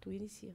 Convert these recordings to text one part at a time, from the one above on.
Tu inicia.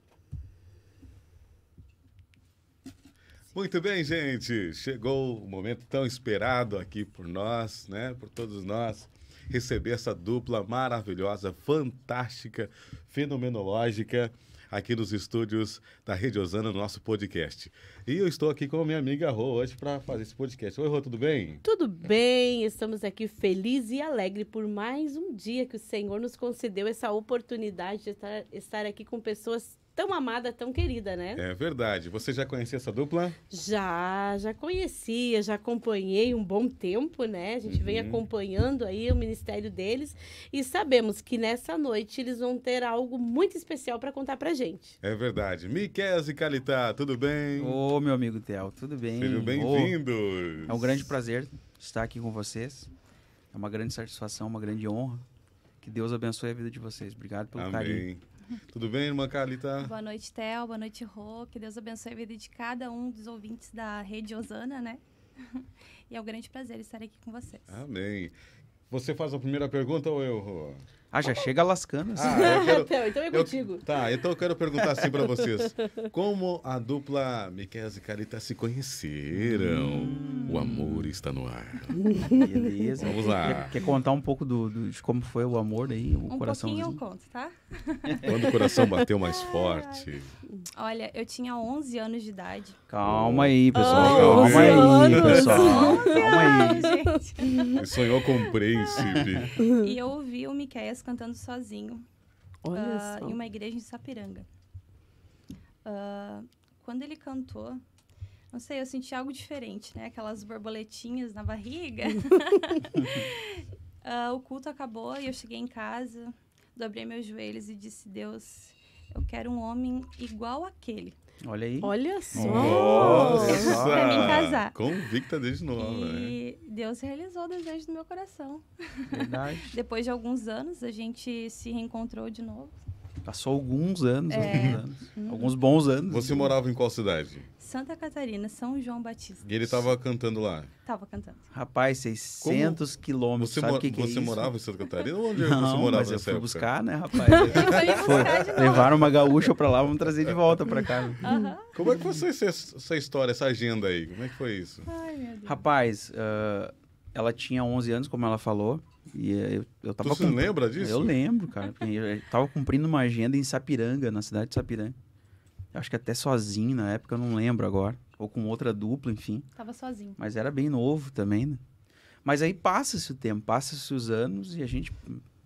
Muito bem, gente. Chegou o momento tão esperado aqui por nós, né? Por todos nós. Receber essa dupla maravilhosa, fantástica, fenomenológica aqui nos estúdios da Rede Osana, no nosso podcast. E eu estou aqui com a minha amiga Rô hoje para fazer esse podcast. Oi, Rô, tudo bem? Tudo bem, estamos aqui feliz e alegre por mais um dia que o Senhor nos concedeu essa oportunidade de estar, estar aqui com pessoas tão amada, tão querida, né? É verdade. Você já conhecia essa dupla? Já, já conhecia, já acompanhei um bom tempo, né? A gente uhum. vem acompanhando aí o ministério deles e sabemos que nessa noite eles vão ter algo muito especial para contar pra gente. É verdade. Miquel e Calitá, tudo bem? Ô, meu amigo Theo, tudo bem? Sejam bem-vindos. é um grande prazer estar aqui com vocês. É uma grande satisfação, uma grande honra. Que Deus abençoe a vida de vocês. Obrigado pelo Amém. carinho. Tudo bem, irmã Carlita? Boa noite, Tel. Boa noite, Rô. Que Deus abençoe a vida de cada um dos ouvintes da Rede Osana, né? e é um grande prazer estar aqui com vocês. Amém. Você faz a primeira pergunta ou eu, Rô? Ah, já chega lascando. Ah, assim. Ah, eu quero, então, então, é contigo. tá, então eu quero perguntar assim para vocês. Como a dupla Miquel e Carita se conheceram? Hum. O amor está no ar. Beleza. Vamos lá. Quer, quer contar um pouco do, do, de como foi o amor aí? O um coraçãozinho? pouquinho eu conto, tá? Quando o coração bateu mais forte. Olha, eu tinha 11 anos de idade. Calma aí, pessoal. Oh, calma aí, anos. pessoal. Calma aí. gente. Sonhou com um príncipe. E eu ouvi o Miquel jazz cantando sozinho uh, em uma igreja em Sapiranga. Uh, quando ele cantou, não sei, eu senti algo diferente, né? Aquelas borboletinhas na barriga. uh, o culto acabou e eu cheguei em casa, dobrei meus joelhos e disse: Deus, eu quero um homem igual aquele Olha aí. Olha só. Nossa. pra mim casar. Convicta desde novo. E né? Deus realizou o desejo do meu coração. Verdade. Depois de alguns anos, a gente se reencontrou de novo. Passou alguns anos. É. Alguns anos alguns bons anos. Você morava em qual cidade? Santa Catarina, São João Batista. E ele tava cantando lá? Tava cantando. Rapaz, 600 Como? quilômetros, você sabe o que, que, é Você morava em Santa Catarina ou onde é Não, você morava mas eu fui época? buscar, né, rapaz? Foi, levaram uma gaúcha pra lá, vamos trazer de volta pra cá. Como é que foi essa, essa, história, essa agenda aí? Como é que foi isso? Ai, rapaz, uh, ela tinha 11 anos, como ela falou. E eu, eu tava. Tu se cumpr... lembra disso? Eu lembro, cara. eu tava cumprindo uma agenda em Sapiranga, na cidade de Sapiranga acho que até sozinho na época, eu não lembro agora. Ou com outra dupla, enfim. Tava sozinho. Mas era bem novo também, né? Mas aí passa-se o tempo, passa-se os anos e a gente,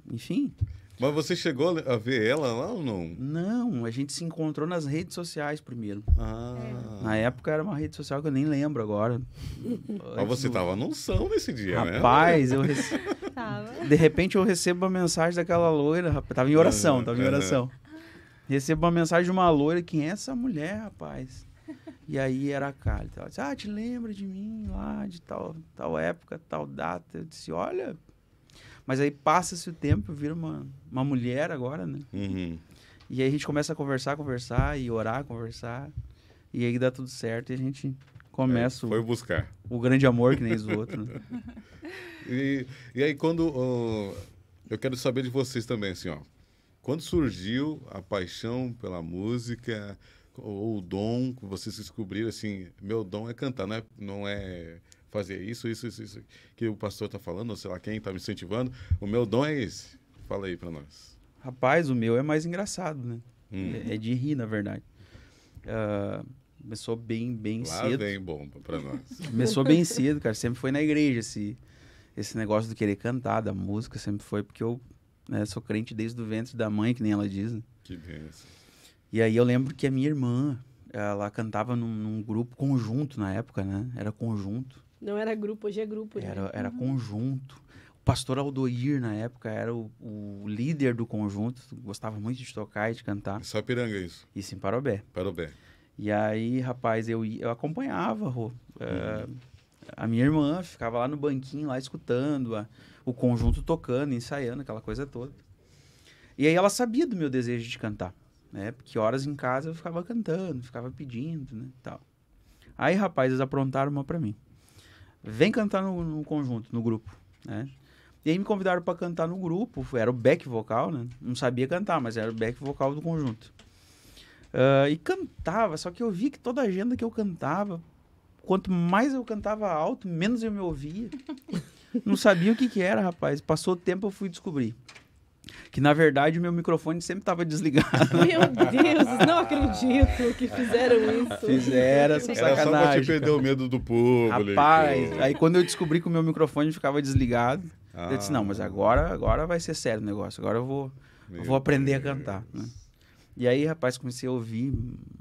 enfim. Mas você chegou a ver ela lá ou não? Não, a gente se encontrou nas redes sociais primeiro. Ah. É. Na época era uma rede social que eu nem lembro agora. Mas você do... tava num são nesse dia, Rapaz, né? Rapaz, eu rece... De repente eu recebo uma mensagem daquela loira, rapaz. Tava em oração, tava em oração. Uhum. Recebo uma mensagem de uma loira, quem é essa mulher, rapaz? E aí era a Carla Ela disse, ah, te lembra de mim lá, de tal, tal época, tal data. Eu disse, olha... Mas aí passa-se o tempo, vira uma, uma mulher agora, né? Uhum. E aí a gente começa a conversar, conversar e orar, conversar. E aí dá tudo certo e a gente começa é, foi buscar. O, o grande amor que nem os outros. Né? e, e aí quando... eu quero saber de vocês também, assim, ó. Quando surgiu a paixão pela música ou o dom que vocês descobriram assim, meu dom é cantar, não é, não é fazer isso, isso, isso, isso que o pastor está falando, ou sei lá quem está me incentivando. O meu dom é esse. Fala aí para nós. Rapaz, o meu é mais engraçado, né? Hum. É, é, de rir, na verdade. Uh, ah, começou bem, bem Lá cedo. bem bom para nós. começou bem cedo, cara. Sempre foi na igreja esse, esse negócio de querer cantar, da música. Sempre foi porque eu né? Sou crente desde o ventre da mãe, que nem ela diz. Né? Que benção. E aí eu lembro que a minha irmã, ela cantava num, num, grupo conjunto na época, né? Era conjunto. Não era grupo, hoje é grupo. Né? Era, era uhum. conjunto. O pastor Aldoir, na época, era o, o, líder do conjunto, gostava muito de tocar e de cantar. só piranga é isso? Isso, em Parobé. Parobé. E aí, rapaz, eu, eu acompanhava, Rô. Eh, uhum. Uh, a minha irmã ficava lá no banquinho, lá escutando, a, o conjunto tocando, ensaiando, aquela coisa toda. E aí ela sabia do meu desejo de cantar, né? Porque horas em casa eu ficava cantando, ficava pedindo, né, tal. Aí, rapazes, aprontaram uma para mim. Vem cantar no, no, conjunto, no grupo, né? E aí me convidaram para cantar no grupo, era o back vocal, né? Não sabia cantar, mas era o back vocal do conjunto. Uh, e cantava, só que eu vi que toda a agenda que eu cantava, quanto mais eu cantava alto, menos eu me ouvia. Não sabia o que, que era, rapaz. Passou o tempo, eu fui descobrir. Que na verdade o meu microfone sempre estava desligado. Meu Deus, não acredito que fizeram isso. Fizeram essa sacanagem. Era só pra te perder o medo do público. Rapaz, aí quando eu descobri que o meu microfone ficava desligado, ah. eu disse: ah. não, mas agora, agora vai ser sério o negócio, agora eu vou, vou aprender Deus. a cantar. Né? E aí, rapaz, comecei a ouvir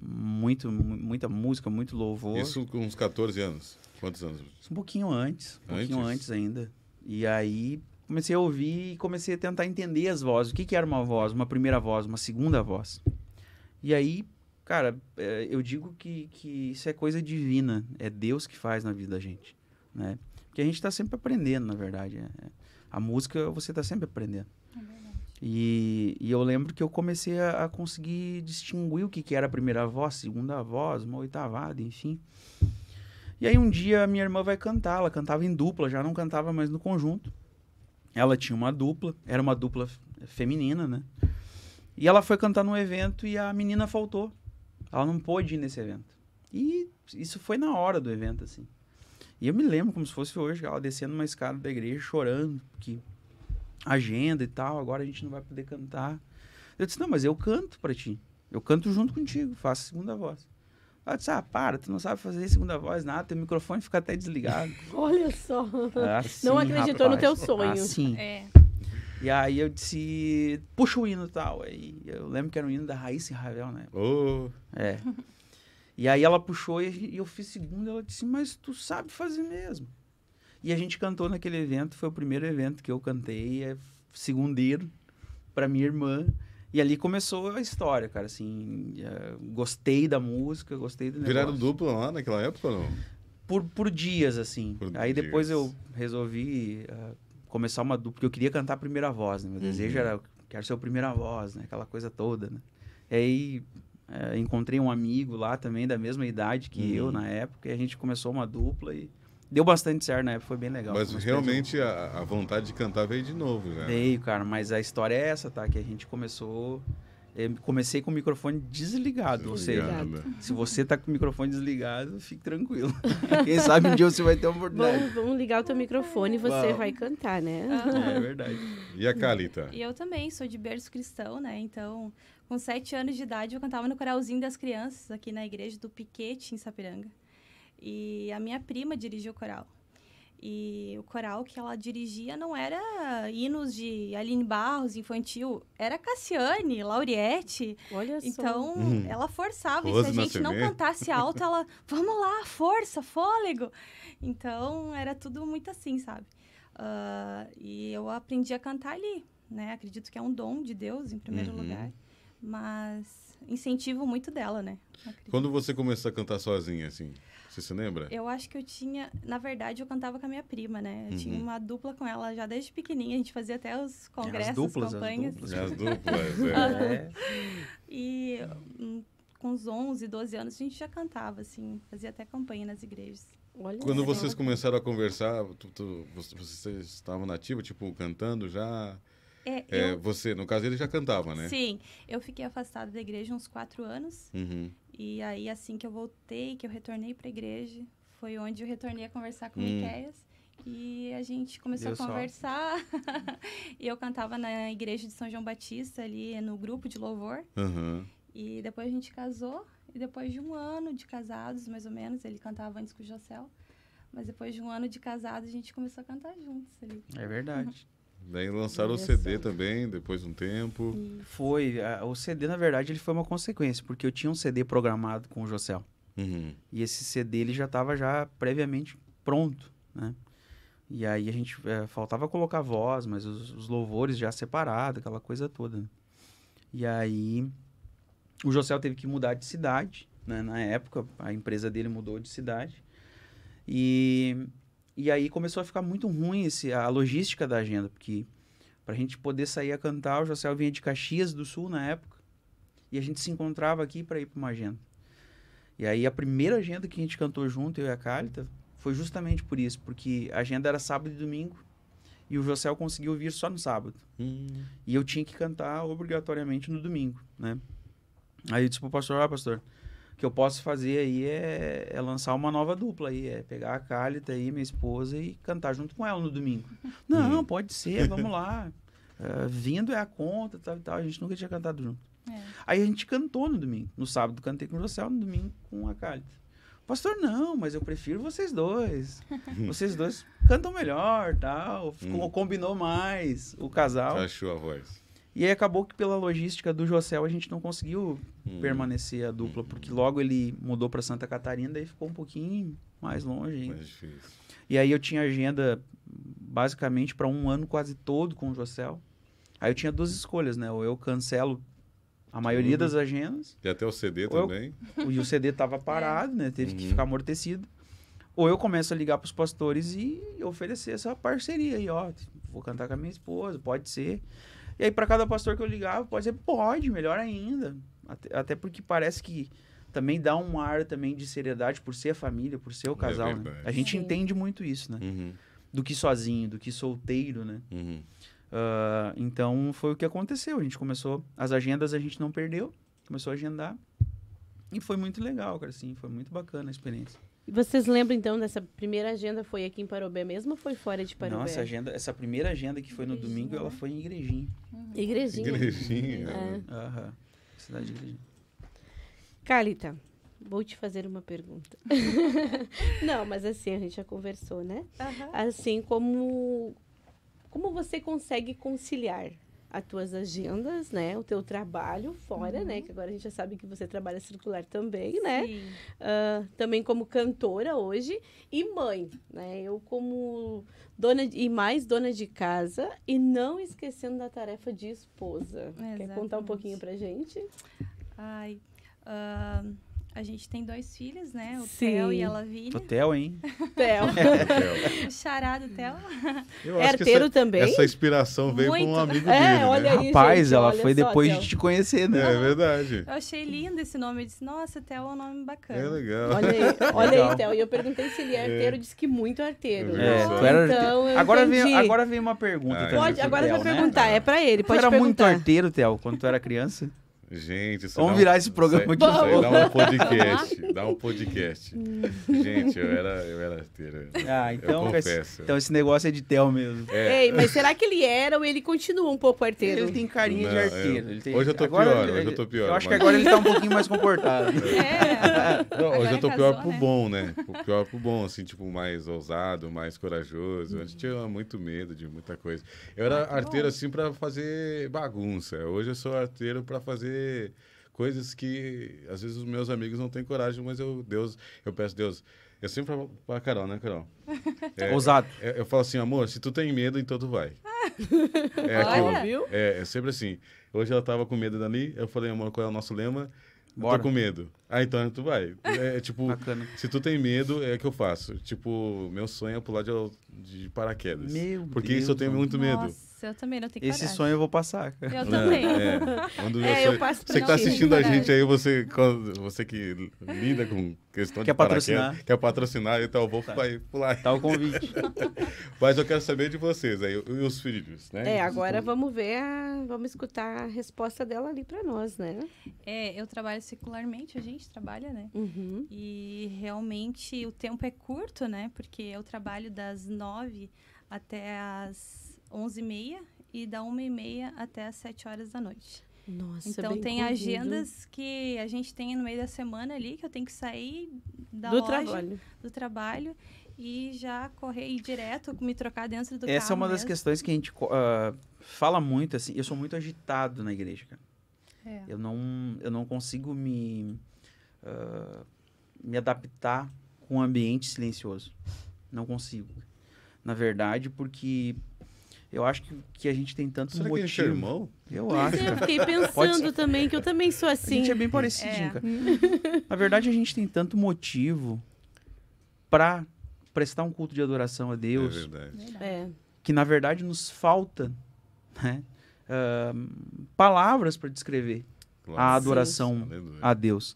muito, muita música, muito louvor. Isso com uns 14 anos? Quantos anos? Um pouquinho antes, um antes? pouquinho antes ainda. E aí comecei a ouvir e comecei a tentar entender as vozes. O que, que era uma voz, uma primeira voz, uma segunda voz? E aí, cara, eh, eu digo que, que isso é coisa divina. É Deus que faz na vida da gente, né? Porque a gente está sempre aprendendo, na verdade. É, a música você está sempre aprendendo. E, e, eu lembro que eu comecei a, a conseguir distinguir o que, que, era a primeira voz, segunda voz, uma oitavada, enfim. E aí um dia minha irmã vai cantar, ela cantava em dupla, já não cantava mais no conjunto. Ela tinha uma dupla, era uma dupla feminina, né? E ela foi cantar num evento e a menina faltou. Ela não pôde ir nesse evento. E isso foi na hora do evento, assim. E eu me lembro como se fosse hoje, ela descendo uma escada da igreja chorando, porque agenda e tal, agora a gente não vai poder cantar. Eu disse, não, mas eu canto para ti. Eu canto junto contigo, faço segunda voz. Ela disse, ah, para, tu não sabe fazer segunda voz, nada, teu microfone fica até desligado. Olha só. É assim, não acreditou rapaz, no teu sonho. Assim. É. E aí eu disse, puxa o hino e tal. Aí eu lembro que era o hino da Raíssa Ravel, né? Oh. É. E aí ela puxou e eu fiz segunda, ela disse, mas tu sabe fazer mesmo. E a gente cantou naquele evento, foi o primeiro evento que eu cantei, é segundeiro, para minha irmã. E ali começou a história, cara, assim, eh, gostei da música, gostei do Viraram dupla lá naquela época ou não? Por, por dias, assim. Por Aí dias. depois eu resolvi uh, começar uma dupla, porque eu queria cantar a primeira voz, né? Meu uhum. desejo era, quero ser a primeira voz, né? Aquela coisa toda, né? E aí é, encontrei um amigo lá também da mesma idade que uhum. eu na época e a gente começou uma dupla e Deu bastante certo na né? época, foi bem legal. Mas realmente a, a, vontade de cantar veio de novo, né? Veio, cara, mas a história é essa, tá? Que a gente começou. Eh, comecei com o microfone desligado, Ou seja, né? se você tá com o microfone desligado, fique tranquilo. Quem sabe um dia você vai ter uma oportunidade. Vamos, vamos ligar o teu microfone e você vai cantar, né? Ah. É verdade. E a Kalita? E eu também, sou de berço cristão, né? Então, com sete anos de idade, eu cantava no coralzinho das crianças aqui na igreja do Piquete, em Sapiranga. E a minha prima dirigia o coral. E o coral que ela dirigia não era hinos de Aline Barros, infantil, era Cassiane, Lauriette. Olha só. Então, hum. ela forçava. Rose e se a gente não cantasse alto, ela, vamos lá, força, fôlego. Então, era tudo muito assim, sabe? Uh, e eu aprendi a cantar ali, né? Acredito que é um dom de Deus, em primeiro uhum. lugar. Mas incentivo muito dela, né? Quando você começou a cantar sozinha, assim? Você se lembra? Eu acho que eu tinha. Na verdade, eu cantava com a minha prima, né? Eu uhum. tinha uma dupla com ela já desde pequenininha. A gente fazia até os congressos, as duplas, campanhas. As duplas, as duplas é. é. E hum, com os 11, 12 anos, a gente já cantava, assim. Fazia até campanha nas igrejas. Olha Quando vocês começaram a conversar, tu, tu, vocês estavam na ativa, tipo, cantando já? É, é, Você, no caso, ele já cantava, né? Sim. Eu fiquei afastada da igreja uns quatro anos. Uhum. E aí, assim que eu voltei, que eu retornei para a igreja, foi onde eu retornei a conversar com o hum. E a gente começou a conversar. e eu cantava na igreja de São João Batista, ali no grupo de louvor. Uhum. E depois a gente casou. E depois de um ano de casados, mais ou menos, ele cantava antes com o Jocel. Mas depois de um ano de casado, a gente começou a cantar juntos ali. É verdade. Daí lançaram o CD também, depois de um tempo. Foi. o CD, na verdade, ele foi uma consequência, porque eu tinha um CD programado com o Jocel. Uhum. E esse CD ele já estava já previamente pronto, né? E aí a gente é, faltava colocar voz, mas os, os louvores já separados, aquela coisa toda. Né? E aí o Jocel teve que mudar de cidade, né? Na época a empresa dele mudou de cidade e e aí começou a ficar muito ruim esse, a logística da agenda, porque para a gente poder sair a cantar, o José vinha de Caxias do Sul na época, e a gente se encontrava aqui para ir para uma agenda. E aí a primeira agenda que a gente cantou junto, eu e a Cálita, foi justamente por isso, porque a agenda era sábado e domingo, e o José conseguiu vir só no sábado. Hum. E eu tinha que cantar obrigatoriamente no domingo, né? Aí eu disse pro pastor, ah, pastor, que eu posso fazer aí é, é, lançar uma nova dupla aí, é pegar a Cálita aí, minha esposa, e cantar junto com ela no domingo. Não, hum. pode ser, vamos lá. Uh, vindo é a conta, tal e tal. A gente nunca tinha cantado junto. É. Aí a gente cantou no domingo. No sábado cantei com o José, no domingo com a Cálita. Pastor, não, mas eu prefiro vocês dois. vocês dois cantam melhor, tal. Hum. Combinou mais o casal. Achou a voz. E aí acabou que pela logística do Jocel a gente não conseguiu hum. permanecer a dupla, uhum. porque logo ele mudou para Santa Catarina, daí ficou um pouquinho mais longe. Hein? Mais difícil. E aí eu tinha agenda basicamente para um ano quase todo com o Jocel. Aí eu tinha duas escolhas, né? Ou eu cancelo a maioria das agendas. E até o CD também. Eu, e o CD estava é. parado, né? Teve que uhum. ficar amortecido. Ou eu começo a ligar para os pastores e oferecer essa parceria aí, ó. Vou cantar com a minha esposa, pode ser. E aí, para cada pastor que eu ligava, pode ser, pode, melhor ainda. Até, até, porque parece que também dá um ar também de seriedade por ser a família, por ser o é casal. É né? A gente Sim. entende muito isso, né? Uhum. Do que sozinho, do que solteiro, né? Uhum. Uh, então foi o que aconteceu. A gente começou. As agendas a gente não perdeu. Começou a agendar. E foi muito legal, cara. Assim, foi muito bacana a experiência. E vocês lembram então dessa primeira agenda foi aqui em Parobé mesmo ou foi fora de Parobé? essa agenda, essa primeira agenda que foi no domingo, ela né? foi em Igrejinha. Uhum. Igrejinha. Igrejinha. É. Aham. Cidade de Igrejinha. Calita, vou te fazer uma pergunta. Não, mas assim, a gente já conversou, né? Uhum. Assim, como como você consegue conciliar as tuas agendas, né? O teu trabalho fora, né? uhum. né? Que agora a gente já sabe que você trabalha circular também, né? Sim. né? Uh, também como cantora hoje e mãe, né? Eu como dona de, e mais dona de casa e não esquecendo da tarefa de esposa. Exatamente. Quer contar um pouquinho pra gente? Ai, uh a gente tem dois filhos, né? O Sim. Theo e a Lavínia. O Theo, hein? Theo. É. o chará do Theo. Herteiro essa, também. Essa inspiração veio Muito. com um amigo é, né? Olha né? aí, Rapaz, gente, ela foi só, depois Theo. de te conhecer, né? É, verdade. Eu achei lindo esse nome. Eu disse, nossa, Theo é um nome bacana. É legal. Olha aí, olha legal. aí Theo. E eu perguntei se ele é, é. arteiro, é. disse que muito arteiro. É. Então, então eu agora, vem, agora vem uma pergunta ah, Pode, agora eu vai né? perguntar, né? é pra ele. Pode era perguntar. muito arteiro, Theo, quando tu era criança? Gente, vamos virar um, esse programa de Vamos. Dá um podcast, dá um podcast. Gente, eu era, eu era arteiro. Ah, então, então esse negócio é de tel mesmo. É. Ei, mas será que ele era ou ele continua um pouco arteiro? Ele tem carinha Não, de arteiro. Eu, tem, hoje eu tô agora, pior, hoje eu tô pior. Eu acho mas... que agora ele tá um pouquinho mais comportado. É. Não, hoje eu tô casou, pior né? pro né? bom, né? Pro pior pro bom, assim, tipo, mais ousado, mais corajoso. Antes gente tinha muito medo de muita coisa. Eu era ah, arteiro, bom. assim, pra fazer bagunça. Hoje eu sou arteiro pra fazer fazer coisas que às vezes os meus amigos não têm coragem, mas eu, Deus, eu peço Deus. Eu sempre falo pra Carol, né, Carol? É, Ousado. Eu, é, eu, falo assim, amor, se tu tem medo, então tu vai. é aquilo. Viu? É, é sempre assim. Hoje ela tava com medo dali, eu falei, amor, qual é o nosso lema? Bora. Tô com medo. Ah, então tu vai. É, é, tipo, Bacana. se tu tem medo, é que eu faço. Tipo, meu sonho é pular de, de paraquedas. Meu porque Deus isso eu tenho muito medo. Nossa, eu também não tenho Esse coragem. sonho eu vou passar. Eu também. É, é. é, você, eu passo pra Você que tá assistindo a gente aí, você, você que lida com questão quer de patrocinar. Quer patrocinar, então eu vou tá. pular. Tá o convite. Mas eu quero saber de vocês aí, e os filhos, né? É, agora vamos ver, a, vamos escutar a resposta dela ali para nós, né? É, eu trabalho secularmente, a gente trabalha, né? Uhum. E realmente o tempo é curto, né? Porque eu trabalho das nove até as 11h30 e da 1h30 até as 7 horas da noite. Nossa, é então tem corrido. agendas que a gente tem no meio da semana ali que eu tenho que sair da do loja, trabalho. do trabalho e já correr direto, me trocar dentro do Essa é carro. Essa é uma mesmo. das questões que a gente uh, fala muito assim. Eu sou muito agitado na igreja, cara. É. Eu não eu não consigo me uh, me adaptar com um ambiente silencioso. Não consigo. Na verdade, porque eu acho que, que a gente tem tanto Será motivo. Que ele é irmão? Eu pois acho. É, eu fiquei pensando também que eu também sou assim. A gente é assim. bem parecido, é. cara. Na verdade, a gente tem tanto motivo para prestar um culto de adoração a Deus. É verdade. É. Que na verdade nos falta, né? Uh, palavras para descrever claro. a adoração Sim. a Deus.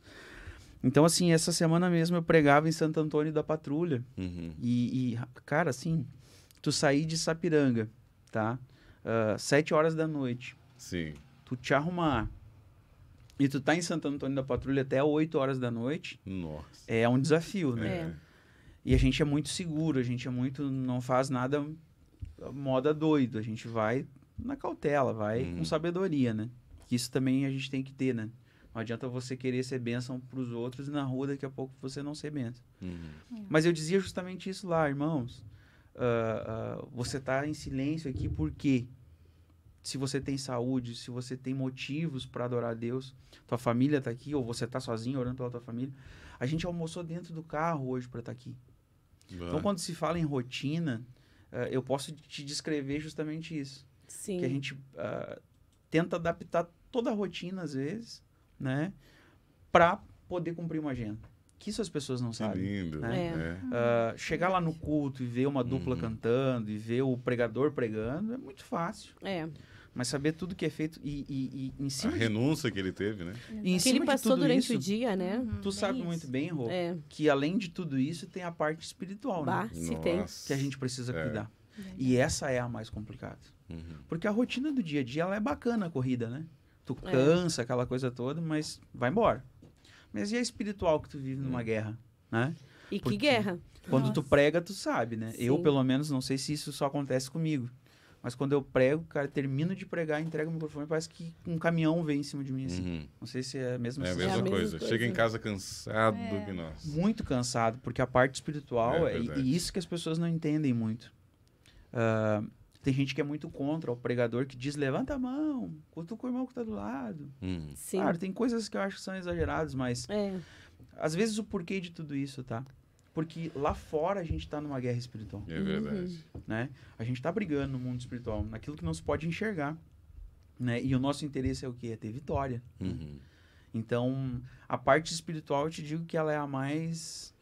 Então, assim, essa semana mesmo eu pregava em Santo Antônio da Patrulha. Uhum. E, e, cara, assim, tu sair de Sapiranga tá? Uh, sete horas da noite. Sim. Tu te arrumar e tu tá em Santo Antônio da Patrulha até 8 horas da noite. Nossa. É um desafio, né? É. E a gente é muito seguro, a gente é muito. não faz nada ah, moda doido. A gente vai na cautela, vai com uhum. sabedoria, né? Que isso também a gente tem que ter, né? Não adianta você querer ser bênção para os outros e na rua daqui a pouco você não ser bênção. Uhum. Mas eu dizia justamente isso lá, irmãos uh, você está em silêncio aqui porque se você tem saúde, se você tem motivos para adorar a Deus, tua família está aqui ou você está sozinho orando pela tua família. A gente almoçou dentro do carro hoje para estar tá aqui. Vai. Então, quando se fala em rotina, uh, eu posso te descrever justamente isso. Sim. Que a gente tenta adaptar toda a rotina às vezes, né, para poder cumprir uma agenda que isso as pessoas não que sabem. lindo. Né? É. Uh, chegar lá no culto e ver uma dupla uhum. cantando e ver o pregador pregando é muito fácil. É. Mas saber tudo que é feito e, e, e em cima. A de... renúncia que ele teve, né? E em que ele passou durante isso, o dia, né? Uhum. tu sabe isso. muito bem, Rô, é. que além de tudo isso tem a parte espiritual, né? bah, né? Se tem. Que a gente precisa é. cuidar. E essa é a mais complicada. Uhum. Porque a rotina do dia a dia ela é bacana a corrida, né? Tu é. cansa, aquela coisa toda, mas vai embora. Mas e a espiritual que tu vive hum. numa guerra, né? E Porque que guerra? Quando Nossa. tu prega, tu sabe, né? Sim. Eu, pelo menos, não sei se isso só acontece comigo. Mas quando eu prego, cara, termino de pregar, entrego o microfone, parece que um caminhão vem em cima de mim, assim. Uhum. Não sei se é a mesma, é a mesma, é a mesma coisa. coisa. Chega em casa cansado é. que nós. Muito cansado, porque a parte espiritual, é, é e, isso que as pessoas não entendem muito. Uh, tem gente que é muito contra o pregador que diz: levanta a mão, com o irmão que tá do lado. Hum. Sim. Claro, tem coisas que eu acho que são exageradas, mas. É. Às vezes o porquê de tudo isso, tá? Porque lá fora a gente tá numa guerra espiritual. É verdade. Uhum. Né? A gente tá brigando no mundo espiritual, naquilo que não se pode enxergar. Né? E o nosso interesse é o quê? É ter vitória. Uhum. Então, a parte espiritual, eu te digo que ela é a mais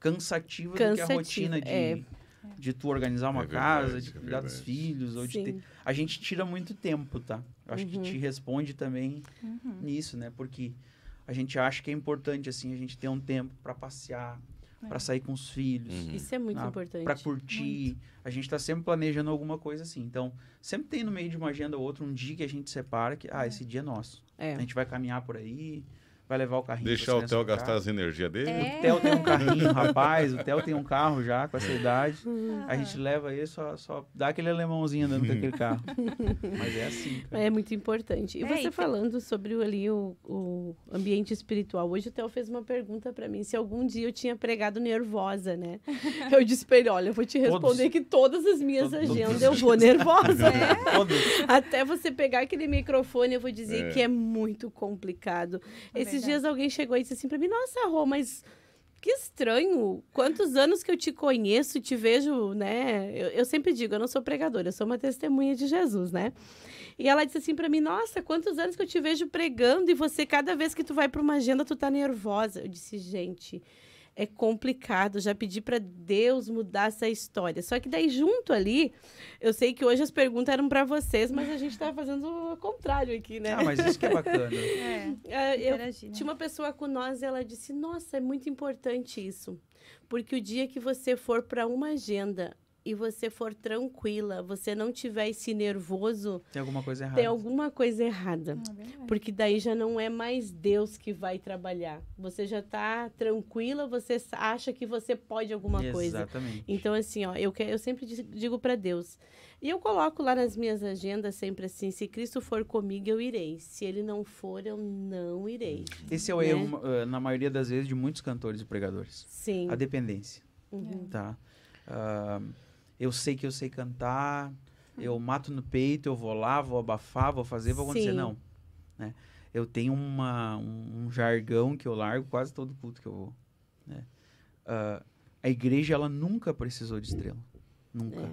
cansativa, cansativa do que a rotina de, é. É. de tu organizar uma é verdade, casa, de é cuidar é dos filhos, ou Sim. de ter... A gente tira muito tempo, tá? Eu acho uhum. que te responde também uhum. nisso, né? Porque a gente acha que é importante, assim, a gente ter um tempo para passear, é. para sair com os filhos. Uhum. Isso é muito na, importante. Para curtir. Muito. A gente está sempre planejando alguma coisa assim. Então, sempre tem no meio de uma agenda ou outra um dia que a gente separa que, ah, é. esse dia é nosso. É. A gente vai caminhar por aí, vai levar o carrinho. Deixar o Theo gastar as energias dele? É. O Theo tem um carrinho, rapaz. O Theo tem um carro já com essa idade. A ah. gente leva ele, só, só dá aquele alemãozinho dentro daquele carro. Mas é assim. Cara. É muito importante. E é, você falando sobre ali o, o ambiente espiritual. Hoje o Theo fez uma pergunta para mim se algum dia eu tinha pregado nervosa, né? Eu disse pra ele: olha, eu vou te responder todos. que todas as minhas todos. agendas eu vou nervosa. né? Até você pegar aquele microfone, eu vou dizer é. que é muito complicado. Esse esses dias alguém chegou e disse assim pra mim: Nossa, Rô, mas que estranho. Quantos anos que eu te conheço, te vejo, né? Eu, eu, sempre digo, eu não sou pregadora, eu sou uma testemunha de Jesus, né? E ela disse assim para mim: "Nossa, quantos anos que eu te vejo pregando e você cada vez que tu vai para uma agenda tu tá nervosa". Eu disse: "Gente, é complicado. Já pedi para Deus mudar essa história. Só que daí junto ali, eu sei que hoje as perguntas eram para vocês, mas a gente está fazendo o contrário aqui, né? Ah, mas isso que é bacana. É, é, eu né? tinha uma pessoa com nós, ela disse: "Nossa, é muito importante isso, porque o dia que você for para uma agenda e você for tranquila, você não tiver esse nervoso. Tem alguma coisa errada. Tem alguma coisa errada. Ah, porque daí já não é mais Deus que vai trabalhar. Você já está tranquila, você acha que você pode alguma coisa. Exatamente. Então, assim, ó, eu, eu sempre digo para Deus. E eu coloco lá nas minhas agendas sempre assim: se Cristo for comigo, eu irei. Se ele não for, eu não irei. Esse é o né? erro, eh, na maioria das vezes, de muitos cantores e pregadores. Sim. A dependência. Uhum. Tá? Uh, eu sei que eu sei cantar, eu mato no peito, eu vou lá, vou abafar, vou fazer, vou acontecer. Sim. Não. Né? Eu tenho uma, um, um, jargão que eu largo quase todo culto que eu vou. Né? Uh, a igreja, ela nunca precisou de estrela. Nunca. É.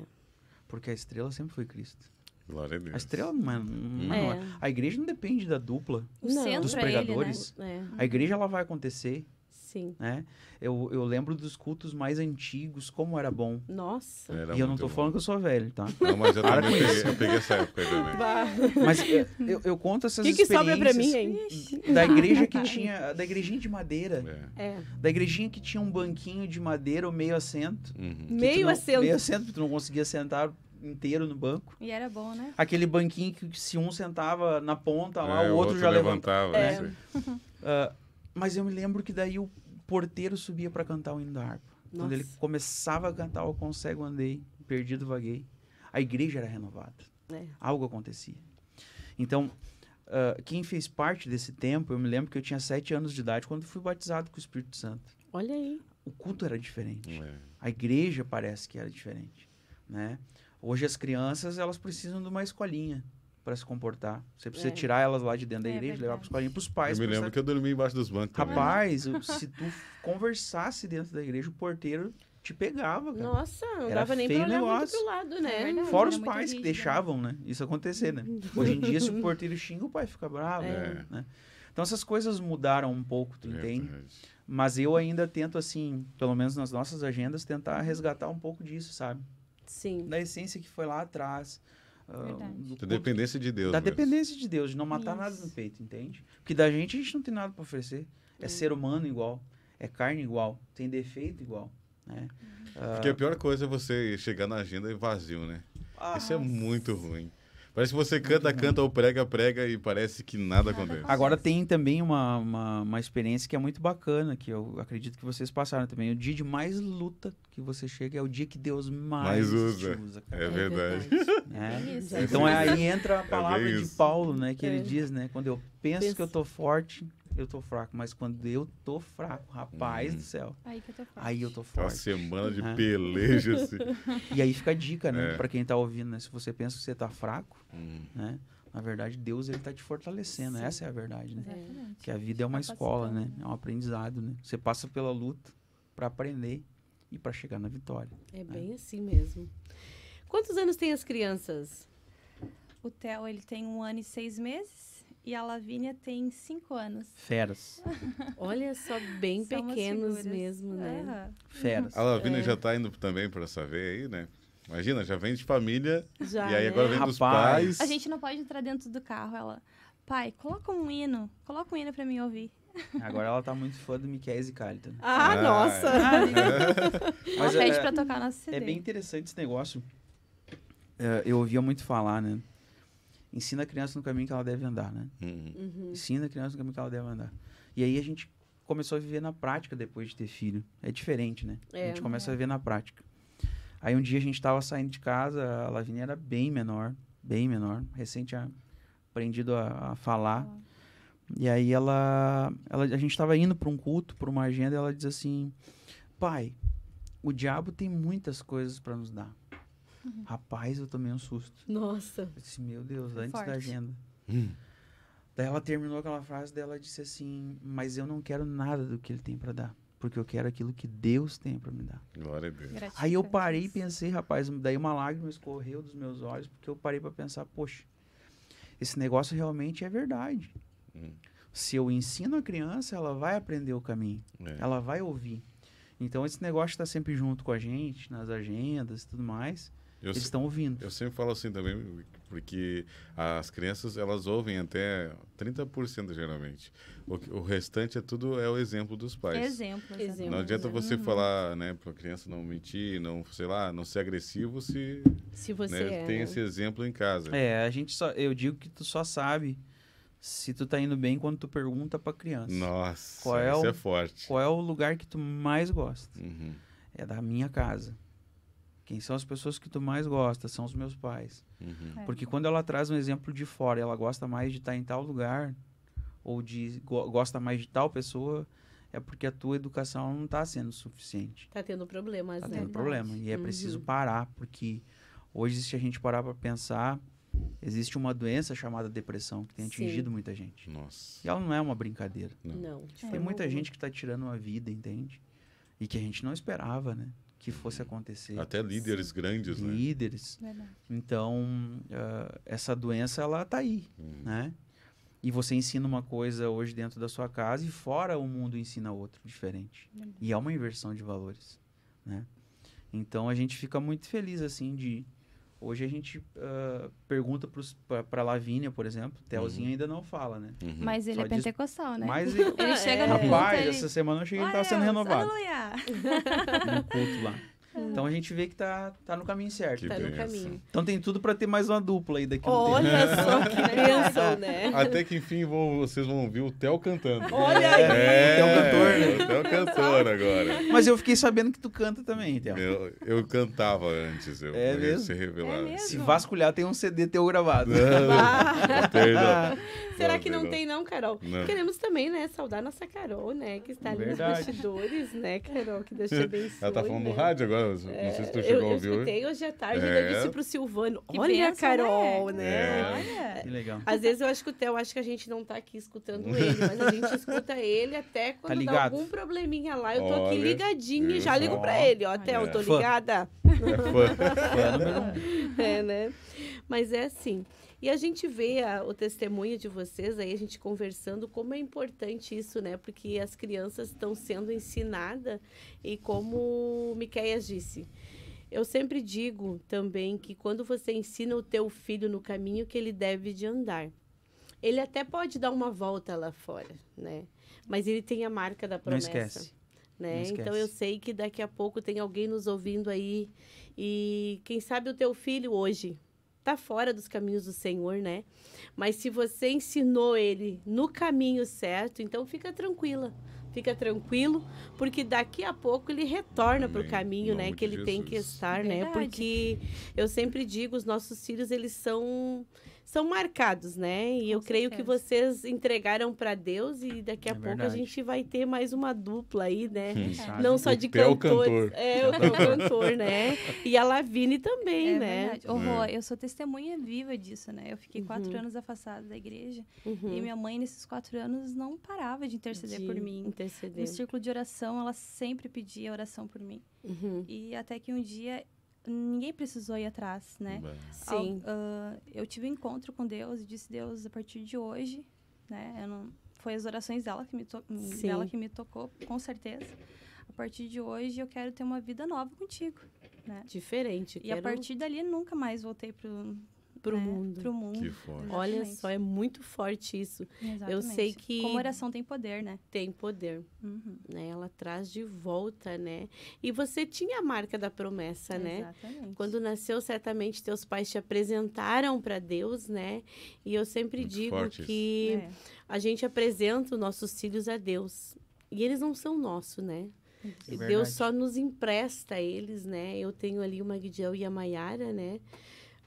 Porque a estrela sempre foi Cristo. Glória a Deus. A estrela não é, não é. A igreja não depende da dupla, o dos pregadores. É ele, né? É. A igreja ela vai acontecer Sim. Né? Eu, eu lembro dos cultos mais antigos, como era bom. Nossa. Era e eu não tô bom. falando que eu sou velho, tá? Não, mas eu Para também peguei, eu peguei essa época também. Bah. Mas eu, eu, conto essas que que experiências. O que sobra pra mim, hein? Da igreja que tinha... Da igrejinha de madeira. É. É. Da igrejinha que tinha um banquinho de madeira, ou meio assento. Uhum. Meio não, assento. Meio assento, porque tu não conseguia sentar inteiro no banco. E era bom, né? Aquele banquinho que se um sentava na ponta lá, é, o, outro o, outro já levantava. levantava é. uh, mas eu me lembro que daí o porteiro subia para cantar o hino da harpa. Nossa. Quando ele começava a cantar o Consegue Andei, Perdido Vaguei, a igreja era renovada. É. Algo acontecia. Então, uh, quem fez parte desse tempo, eu me lembro que eu tinha sete anos de idade quando fui batizado com o Espírito Santo. Olha aí. O culto era diferente. É. A igreja parece que era diferente, né? Hoje as crianças, elas precisam de uma escolinha para se comportar. Você precisa é. tirar elas lá de dentro é, da igreja, levar para os pais. Eu me lembro que eu dormi embaixo dos bancos. Rapaz, se tu conversasse dentro da igreja, o porteiro te pegava, cara. Nossa, não era dava nem para olhar lado, né? Não, é Fora os pais que deixavam, né? Isso acontecer, né? Hoje em dia, se o porteiro xinga, o pai fica bravo, é. né? Então, essas coisas mudaram um pouco, tu é entende? Mas eu ainda tento, assim, pelo menos nas nossas agendas, tentar resgatar um pouco disso, sabe? Sim. Da essência que foi lá atrás, Uh, da dependência de Deus. Da mesmo. Né? dependência de Deus, de não matar Isso. nada no peito, entende? Porque da gente a gente não tem nada para oferecer. É, ser humano igual, é carne igual, tem defeito igual. Né? Uhum. Uh, Porque a ah, pior coisa é você chegar na agenda e vazio, né? Ah, Isso é muito ruim. Parece que você canta, canta ou prega, prega e parece que nada acontece. Agora tem também uma, uma, uma, experiência que é muito bacana, que eu acredito que vocês passaram também. O dia de mais luta que você chega é o dia que Deus mais, mais usa. usa é verdade. É. É. é então aí entra a é palavra de Paulo, né? Que ele é. diz, né? Quando eu penso, penso. que eu tô forte, eu tô fraco, mas quando eu tô fraco, rapaz hum. do céu. Aí que eu tô fraco. Aí eu tô forte. Uma semana de pelejas peleja. Assim. E aí fica a dica, né? É. Pra quem tá ouvindo, né? Se você pensa que você tá fraco, hum. né? Na verdade, Deus ele tá te fortalecendo. Sim. Essa é a verdade, né? Exatamente. Que a vida é uma escola, né? É um aprendizado, né? Você passa pela luta para aprender e para chegar na vitória. É né? bem assim mesmo. Quantos anos tem as crianças? O Theo, ele tem um ano e seis meses e a Lavínia tem cinco anos. Feras. Olha só, bem Somos pequenos figuras. mesmo, né? Feras. A Lavínia é. já está indo também para essa veia aí, né? Imagina, já vem de família já, e aí né? agora vem Rapaz. dos pais. A gente não pode entrar dentro do carro. Ela, pai, coloca um hino, coloca um hino para mim ouvir. Agora ela tá muito fã do Miquel Zicalita. Ah, ah, nossa! É. Mas ela pede é, pra tocar na CD. É bem interessante esse negócio. É, eu ouvia muito falar, né? ensina a criança no caminho que ela deve andar, né? Uhum. uhum. Ensina a criança no caminho que ela deve andar. E aí a gente começou a viver na prática depois de ter filho. É diferente, né? É, a gente começa é. a viver na prática. Aí um dia a gente estava saindo de casa, a Lavinia era bem menor, bem menor, recente a, aprendido a, a falar. Ah. E aí ela, ela a gente estava indo para um culto, para uma agenda, e ela diz assim: "Pai, o diabo tem muitas coisas para nos dar. Uhum. Rapaz, eu tomei um susto. Nossa. Eu disse, meu Deus, Foi antes forte. da agenda. Hum. Daí ela terminou aquela frase dela disse assim: Mas eu não quero nada do que ele tem para dar, porque eu quero aquilo que Deus tem para me dar. Glória a Deus. Aí eu parei e pensei, rapaz, daí uma lágrima escorreu dos meus olhos, porque eu parei para pensar: poxa, esse negócio realmente é verdade. Hum. Se eu ensino a criança, ela vai aprender o caminho, é. ela vai ouvir. Então esse negócio está sempre junto com a gente, nas agendas e tudo mais. Eu eles estão ouvindo. Eu sempre falo assim também, porque as crianças, elas ouvem até 30% geralmente. O, o, restante é tudo é o exemplo dos pais. Exemplo. exemplo não adianta exemplo. você uhum. falar, né, para a criança não mentir, não, sei lá, não ser agressivo se, se você né, é. tem esse exemplo em casa. É, a gente só, eu digo que tu só sabe se tu tá indo bem quando tu pergunta para criança. Nossa, qual é isso o, é forte. Qual é o lugar que tu mais gosta? Uhum. É da minha casa. Quem são as pessoas que tu mais gosta, são os meus pais. Uhum. É. Porque quando ela traz um exemplo de fora, ela gosta mais de estar em tal lugar, ou de go gosta mais de tal pessoa, é porque a tua educação não está sendo suficiente. Está tendo problemas, tá né? Está tendo problema. E é uhum. preciso parar, porque hoje, se a gente parar para pensar, existe uma doença chamada depressão que tem atingido Sim. muita gente. Nossa. E ela não é uma brincadeira. Não. não. Tem é, muita gente que está tirando a vida, entende? E que a gente não esperava, né? que fosse uhum. acontecer. Até líderes grandes, líderes. né? Líderes. Então, uh, essa doença, ela está aí, uhum. né? E você ensina uma coisa hoje dentro da sua casa e fora o mundo ensina outra, diferente. E é uma inversão de valores, né? Então, a gente fica muito feliz, assim, de Hoje a gente uh, pergunta para Lavínia, por exemplo. Telzinho uhum. ainda não fala, né? Uhum. Mas ele é Só é pentecostal, diz... né? Mas ele, ele chega é. no Rapaz, ele... essa semana eu que ele estava sendo renovado. Aleluia! No culto lá. Então a gente vê que tá, tá no caminho certo. Que tá benção. no caminho. Então tem tudo para ter mais uma dupla aí daqui a pouco. Olha tempo. só que bênção, né? Até que enfim vou, vocês vão ouvir o Theo cantando. Olha aí! É, o Theo cantor, né? O Theo cantor agora. Mas eu fiquei sabendo que tu canta também, Theo. Eu, eu cantava antes, eu é mesmo? ser revelado. É Se vasculhar, tem um CD teu gravado. Não, ah. Será que não, não tem não, Carol? Não. Queremos também, né, saudar nossa Carol, né, que está ali Verdade. nos bastidores, né, Carol, que deixa bem Ela tá falando né? no rádio agora, não sei se tu é, chegou eu, a ouvir. Eu escutei hoje à tarde, é. eu disse pro Silvano, que olha a Carol, né? né? É. Que legal. Às vezes eu acho que o Theo acho que a gente não tá aqui escutando ele, mas a gente escuta ele até tá quando tá dá algum probleminha lá, eu tô olha, aqui ligadinha e já ligo pra ele, ó, Theo, eu tô ligada. É fã. É, né? Mas é assim... E a gente vê a, o testemunho de vocês aí, a gente conversando, como é importante isso, né? Porque as crianças estão sendo ensinadas e como o Miqueias disse. Eu sempre digo também que quando você ensina o teu filho no caminho que ele deve de andar, ele até pode dar uma volta lá fora, né? Mas ele tem a marca da promessa. Não esquece. Né? então eu sei que daqui a pouco tem alguém nos ouvindo aí e quem sabe o teu filho hoje tá fora dos caminhos do Senhor, né? Mas se você ensinou ele no caminho certo, então fica tranquila. Fica tranquilo, porque daqui a pouco ele retorna para o caminho, né, que ele Jesus. tem que estar, né? Verdade. né? Porque eu sempre digo, os nossos filhos, eles são são marcados, né? E Com eu certeza. creio que vocês entregaram para Deus e daqui a é pouco verdade. a gente vai ter mais uma dupla aí, né? É. Não só de é cantor. É, o é cantor, né? E a Lavine também, é né? Verdade. Oh, eu sou testemunha viva disso, né? Eu fiquei uhum. quatro anos afastada da igreja uhum. e minha mãe, nesses quatro anos, não parava de interceder de por mim. Interceder. No círculo de oração, ela sempre pedia oração por mim. Uhum. E até que um dia ninguém precisou ir atrás, né? Sim. Ao, uh, eu tive um encontro com Deus e disse, Deus, a partir de hoje, né? Não, foi as orações dela que, me to, hum, dela que me tocou, com certeza. A partir de hoje, eu quero ter uma vida nova contigo, né? Diferente. E quero... a partir dali, nunca mais voltei para para o né? mundo. Pro mundo. Que forte. Olha Exatamente. só, é muito forte isso. Exatamente. Eu sei que como oração tem poder, né? Tem poder. Uhum. Né? Ela traz de volta, né? E você tinha a marca da promessa, Exatamente. né? Exatamente. Quando nasceu, certamente teus pais te apresentaram para Deus, né? E eu sempre muito digo que é. a gente apresenta os nossos filhos a Deus. E eles não são nossos, né? É Deus só nos empresta eles, né? Eu tenho ali o Magdiel e a Maiara, né?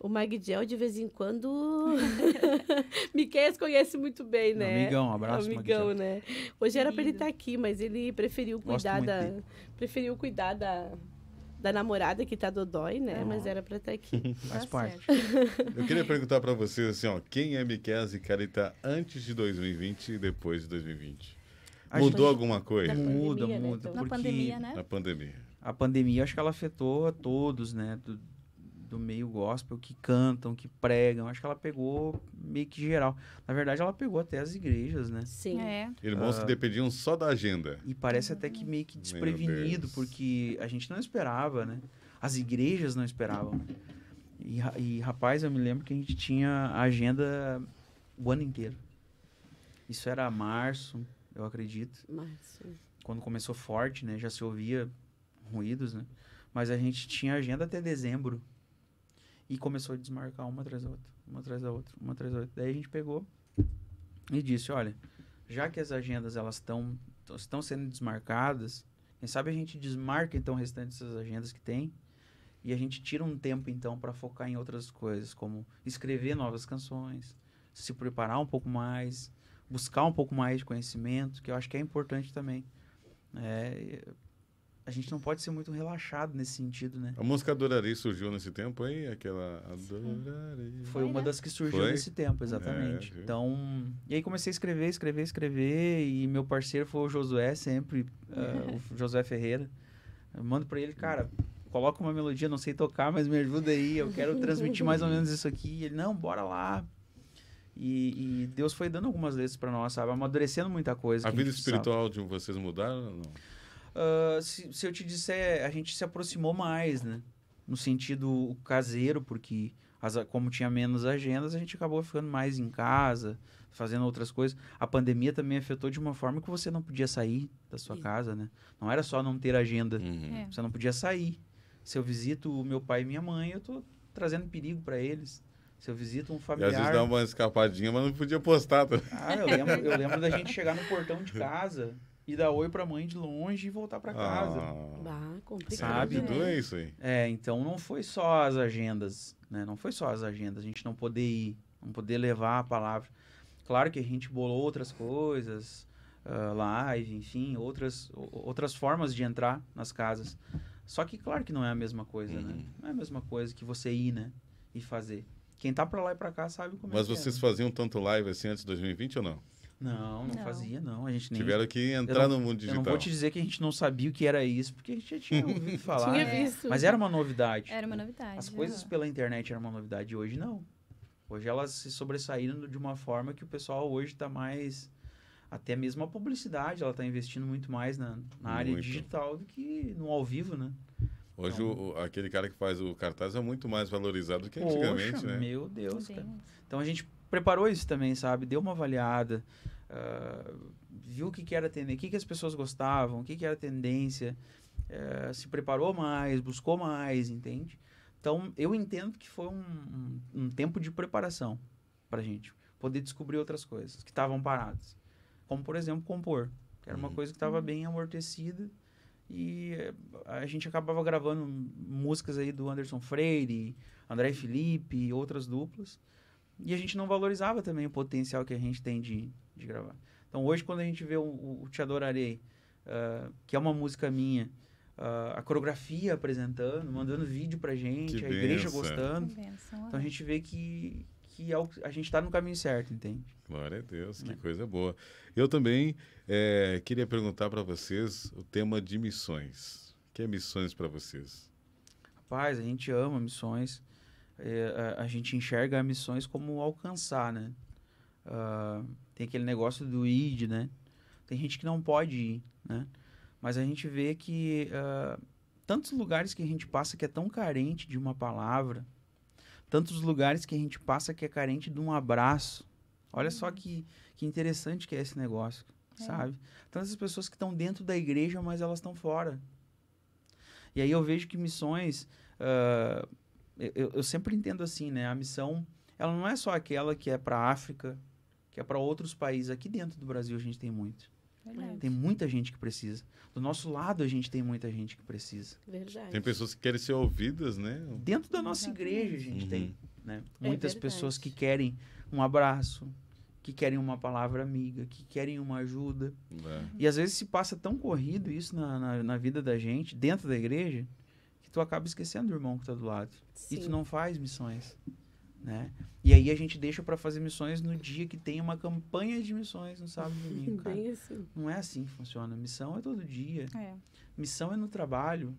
O Magdiel, de vez em quando. Miquel conhece muito bem, né? Meu amigão, um abraço, Amigão, né? Hoje era para ele estar tá aqui, mas ele preferiu cuidar da. Dele. Preferiu cuidar da da namorada que tá dodói, né? Ah. Mas era pra estar tá aqui. Tá Faz tá parte. Eu queria perguntar para vocês assim, ó, quem é Miquel e Carita antes de 2020 e depois de 2020? Acho Mudou que... alguma coisa? muda, pandemia, muda. Né, então? Na pandemia, né? Na pandemia. A pandemia, acho que ela afetou a todos, né? Do do meio gospel que cantam, que pregam. Acho que ela pegou meio que geral. Na verdade, ela pegou até as igrejas, né? Sim. É. Irmãos uh, que ah. dependiam só da agenda. E parece até que meio que desprevenido, porque a gente não esperava, né? As igrejas não esperavam. E, e, rapaz, eu me lembro que a gente tinha a agenda o ano inteiro. Isso era março, eu acredito. Março. Quando começou forte, né? Já se ouvia ruídos, né? Mas a gente tinha agenda até dezembro. E começou a desmarcar uma atrás da outra, uma atrás da outra, uma atrás da outra. Daí a gente pegou e disse, olha, já que as agendas elas estão estão sendo desmarcadas, quem sabe a gente desmarca então o restante dessas agendas que tem e a gente tira um tempo então para focar em outras coisas, como escrever novas canções, se preparar um pouco mais, buscar um pouco mais de conhecimento, que eu acho que é importante também. É, a gente não pode ser muito relaxado nesse sentido, né? A música Adorarei surgiu nesse tempo, hein? Aquela Adorarei. Foi uma das que surgiu Foi? nesse tempo, exatamente. É, então, e aí comecei a escrever, escrever, escrever, e meu parceiro foi o Josué sempre, uh, o Josué Ferreira. Eu mando para ele, cara, coloca uma melodia, não sei tocar, mas me ajuda aí, eu quero transmitir mais ou menos isso aqui. E ele, não, bora lá. E, e Deus foi dando algumas letras para nós, sabe? Amadurecendo muita coisa. A vida espiritual de vocês mudaram ou não? Ah, se, se eu te disser, a gente se aproximou mais, né? No sentido caseiro, porque as, como tinha menos agendas, a gente acabou ficando mais em casa, fazendo outras coisas. A pandemia também afetou de uma forma que você não podia sair da sua Sim. casa, né? Não era só não ter agenda, uhum. é. você não podia sair. Se eu visito meu pai e minha mãe, eu tô trazendo perigo para eles. Se eu visito um familiar... E às vezes dá uma escapadinha, mas não podia postar. Tá? Ah, eu lembro, eu lembro da gente chegar no portão de casa e dar oi pra mãe de longe e voltar pra casa. Ah, bah, complicado. Sabe? Né? É isso aí. É, então não foi só as agendas, né? Não foi só as agendas, a gente não poder ir, não poder levar a palavra. Claro que a gente bolou outras coisas, uh, live, enfim, outras, outras formas de entrar nas casas. Só que, claro que não é a mesma coisa, né? uhum. né? Não é a mesma coisa que você ir, né? E fazer. Quem tá pra lá e pra cá sabe como Mas é. Mas é, vocês é, né? faziam tanto live assim antes de 2020 ou não? Não, não, não, fazia, não. A gente nem. Tiveram que entrar não, no mundo digital. Eu não vou te dizer que a gente não sabia o que era isso, porque a gente já tinha ouvido falar. tinha né? visto. Mas era uma novidade. Era uma novidade. As é. coisas pela internet eram uma novidade, hoje não. Hoje elas se sobressaíram de uma forma que o pessoal hoje está mais. Até mesmo a publicidade, ela está investindo muito mais na, na área muito. digital do que no ao vivo, né? Hoje, então, o, aquele cara que faz o cartaz é muito mais valorizado do que antigamente, poxa, né? Meu Deus, cara. Então a gente preparou isso também, sabe? Deu uma avaliada, uh, viu o que, que era tendência, o que, que as pessoas gostavam, o que, que era tendência, uh, se preparou mais, buscou mais, entende? Então, eu entendo que foi um, um, tempo de preparação pra gente poder descobrir outras coisas que estavam paradas. Como, por exemplo, compor, que era uma uhum. coisa que estava uhum. bem amortecida e eh, a gente acabava gravando músicas aí do Anderson Freire, André Felipe e outras duplas. E a gente não valorizava também o potencial que a gente tem de, de gravar. Então hoje, quando a gente vê o, o Te Adorarei, uh, que é uma música minha, uh, a coreografia apresentando, mandando vídeo pra gente, que a benção. igreja gostando. então a né? gente vê que, que é o, a gente está no caminho certo, entende? Glória a Deus, que é. coisa boa. Eu também é, queria perguntar para vocês o tema de missões. O que é missões para vocês? Rapaz, a gente ama missões é, a, a, gente enxerga missões como alcançar, né? Uh, tem aquele negócio do id, né? Tem gente que não pode ir, né? Mas a gente vê que uh, tantos lugares que a gente passa que é tão carente de uma palavra, tantos lugares que a gente passa que é carente de um abraço. Olha uhum. só que, que interessante que é esse negócio, é. sabe? Tantas pessoas que estão dentro da igreja, mas elas estão fora. E aí eu vejo que missões, uh, eu, eu sempre entendo assim, né? A missão, ela não é só aquela que é para a África, que é para outros países. Aqui dentro do Brasil a gente tem muito. Verdade. Tem muita gente que precisa. Do nosso lado, a gente tem muita gente que precisa. Verdade. Tem pessoas que querem ser ouvidas, né? Dentro da nossa igreja, a gente uhum. tem né? É muitas pessoas que querem um abraço, que querem uma palavra amiga, que querem uma ajuda. É. E às vezes se passa tão corrido isso na, na, na vida da gente, dentro da igreja, que tu acaba esquecendo o irmão que tá do lado. Sim. E tu não faz missões, né? E aí a gente deixa para fazer missões no dia que tem uma campanha de missões no sábado e domingo, cara. Assim. Não é assim que funciona. Missão é todo dia. É. Missão é no trabalho.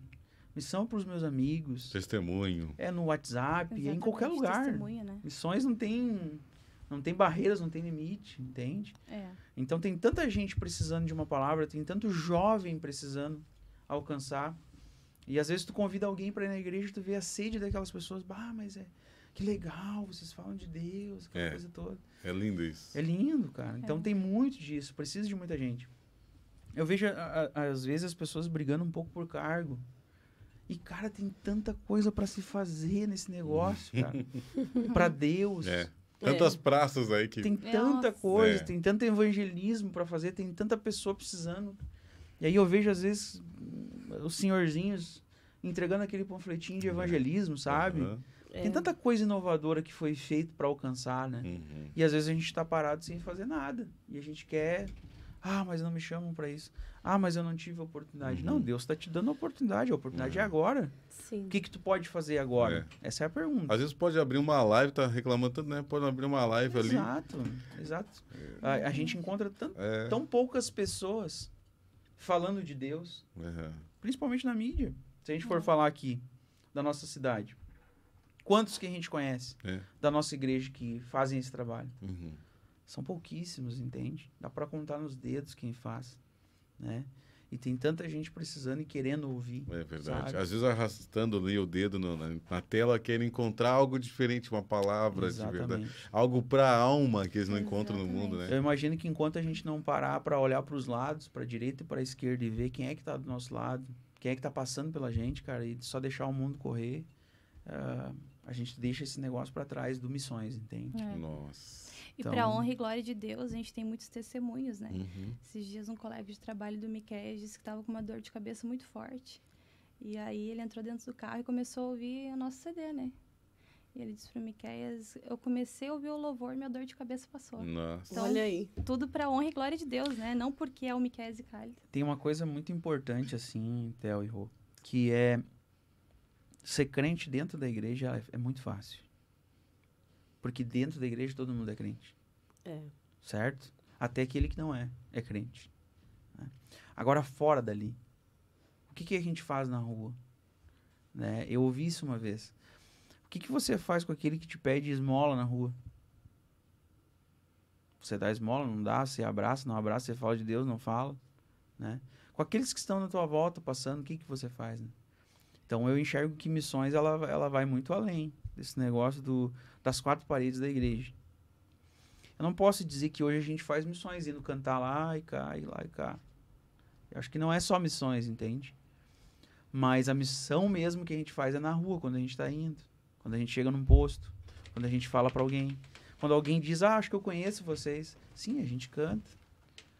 Missão é para os meus amigos. Testemunho. É no WhatsApp, é em qualquer lugar. Né? Missões não tem não tem barreiras, não tem limite, entende? É. Então tem tanta gente precisando de uma palavra, tem tanto jovem precisando alcançar e às vezes tu convida alguém para ir na igreja, tu vê a sede daquelas pessoas, bah, mas é que legal, vocês falam de Deus, aquela é, coisa toda. É lindo isso. É lindo, cara. Então é. tem muito disso, precisa de muita gente. Eu vejo, a, a, às vezes, as pessoas brigando um pouco por cargo. E, cara, tem tanta coisa para se fazer nesse negócio, cara. para Deus. É. é. Tantas é. praças aí que. Tem tanta Nossa. coisa, é. tem tanto evangelismo para fazer, tem tanta pessoa precisando. E aí eu vejo, às vezes, os senhorzinhos entregando aquele panfletinho de uhum. evangelismo, sabe? Uhum. É. Tem tanta coisa inovadora que foi feita para alcançar, né? Uhum. E às vezes a gente está parado sem fazer nada. E a gente quer. Ah, mas não me chamam para isso. Ah, mas eu não tive oportunidade. Uhum. Não, Deus está te dando a oportunidade. A oportunidade uhum. é agora. Sim. O que, que tu pode fazer agora? É. Essa é a pergunta. Às vezes pode abrir uma live, tá reclamando tanto, né? Pode abrir uma live exato, ali. Exato, exato. É. A, a, gente encontra tão, é. tão poucas pessoas falando de Deus. Uhum Principalmente na mídia. Se a gente for é. falar aqui da nossa cidade, quantos que a gente conhece é. da nossa igreja que fazem esse trabalho? Uhum. São pouquíssimos, entende? Dá para contar nos dedos quem faz, né? E tem tanta gente precisando e querendo ouvir. É verdade. Sabe? Às vezes arrastando ali o dedo no, na, na, tela, querem encontrar algo diferente, uma palavra Exatamente. de verdade. Algo para a alma que eles não encontram no mundo, né? Eu imagino que enquanto a gente não parar para olhar para os lados, para a direita e para a esquerda e ver quem é que está do nosso lado, quem é que está passando pela gente, cara, e só deixar o mundo correr, uh, a gente deixa esse negócio para trás do Missões, entende? É. Nossa. E para então honra e glória de Deus, a gente tem muitos testemunhos, né? Uhum. Esses dias um colega de trabalho do Miquel disse que estava com uma dor de cabeça muito forte. E aí ele entrou dentro do carro e começou a ouvir o nosso CD, né? E ele disse para Miquéias, eu comecei a ouvir o louvor, minha dor de cabeça passou. Nossa. Então, Olha aí. Tudo para honra e glória de Deus, né? Não porque é o Miquéias e Cálida. Tem uma coisa muito importante assim, Theo e Rô, que é ser crente dentro da igreja é, é muito fácil. Porque dentro da igreja todo mundo é crente. É. Certo? Até aquele que não é, é crente. Né? Agora, fora dali, o que, que a gente faz na rua? Né? Eu ouvi isso uma vez. O que, que você faz com aquele que te pede esmola na rua? Você dá esmola, não dá? Você abraça, não abraça? Você fala de Deus, não fala? Né? Com aqueles que estão na tua volta passando, o que, que você faz? Né? Então eu enxergo que missões ela, ela vai muito além desse negócio do das quatro paredes da igreja. Eu não posso dizer que hoje a gente faz missões, indo cantar lá e cá, e lá e cá. Eu acho que não é só missões, entende? Mas a missão mesmo que a gente faz é na rua, quando a gente está indo, quando a gente chega num posto, quando a gente fala para alguém. Quando alguém diz, ah, acho que eu conheço vocês. Sim, a gente canta.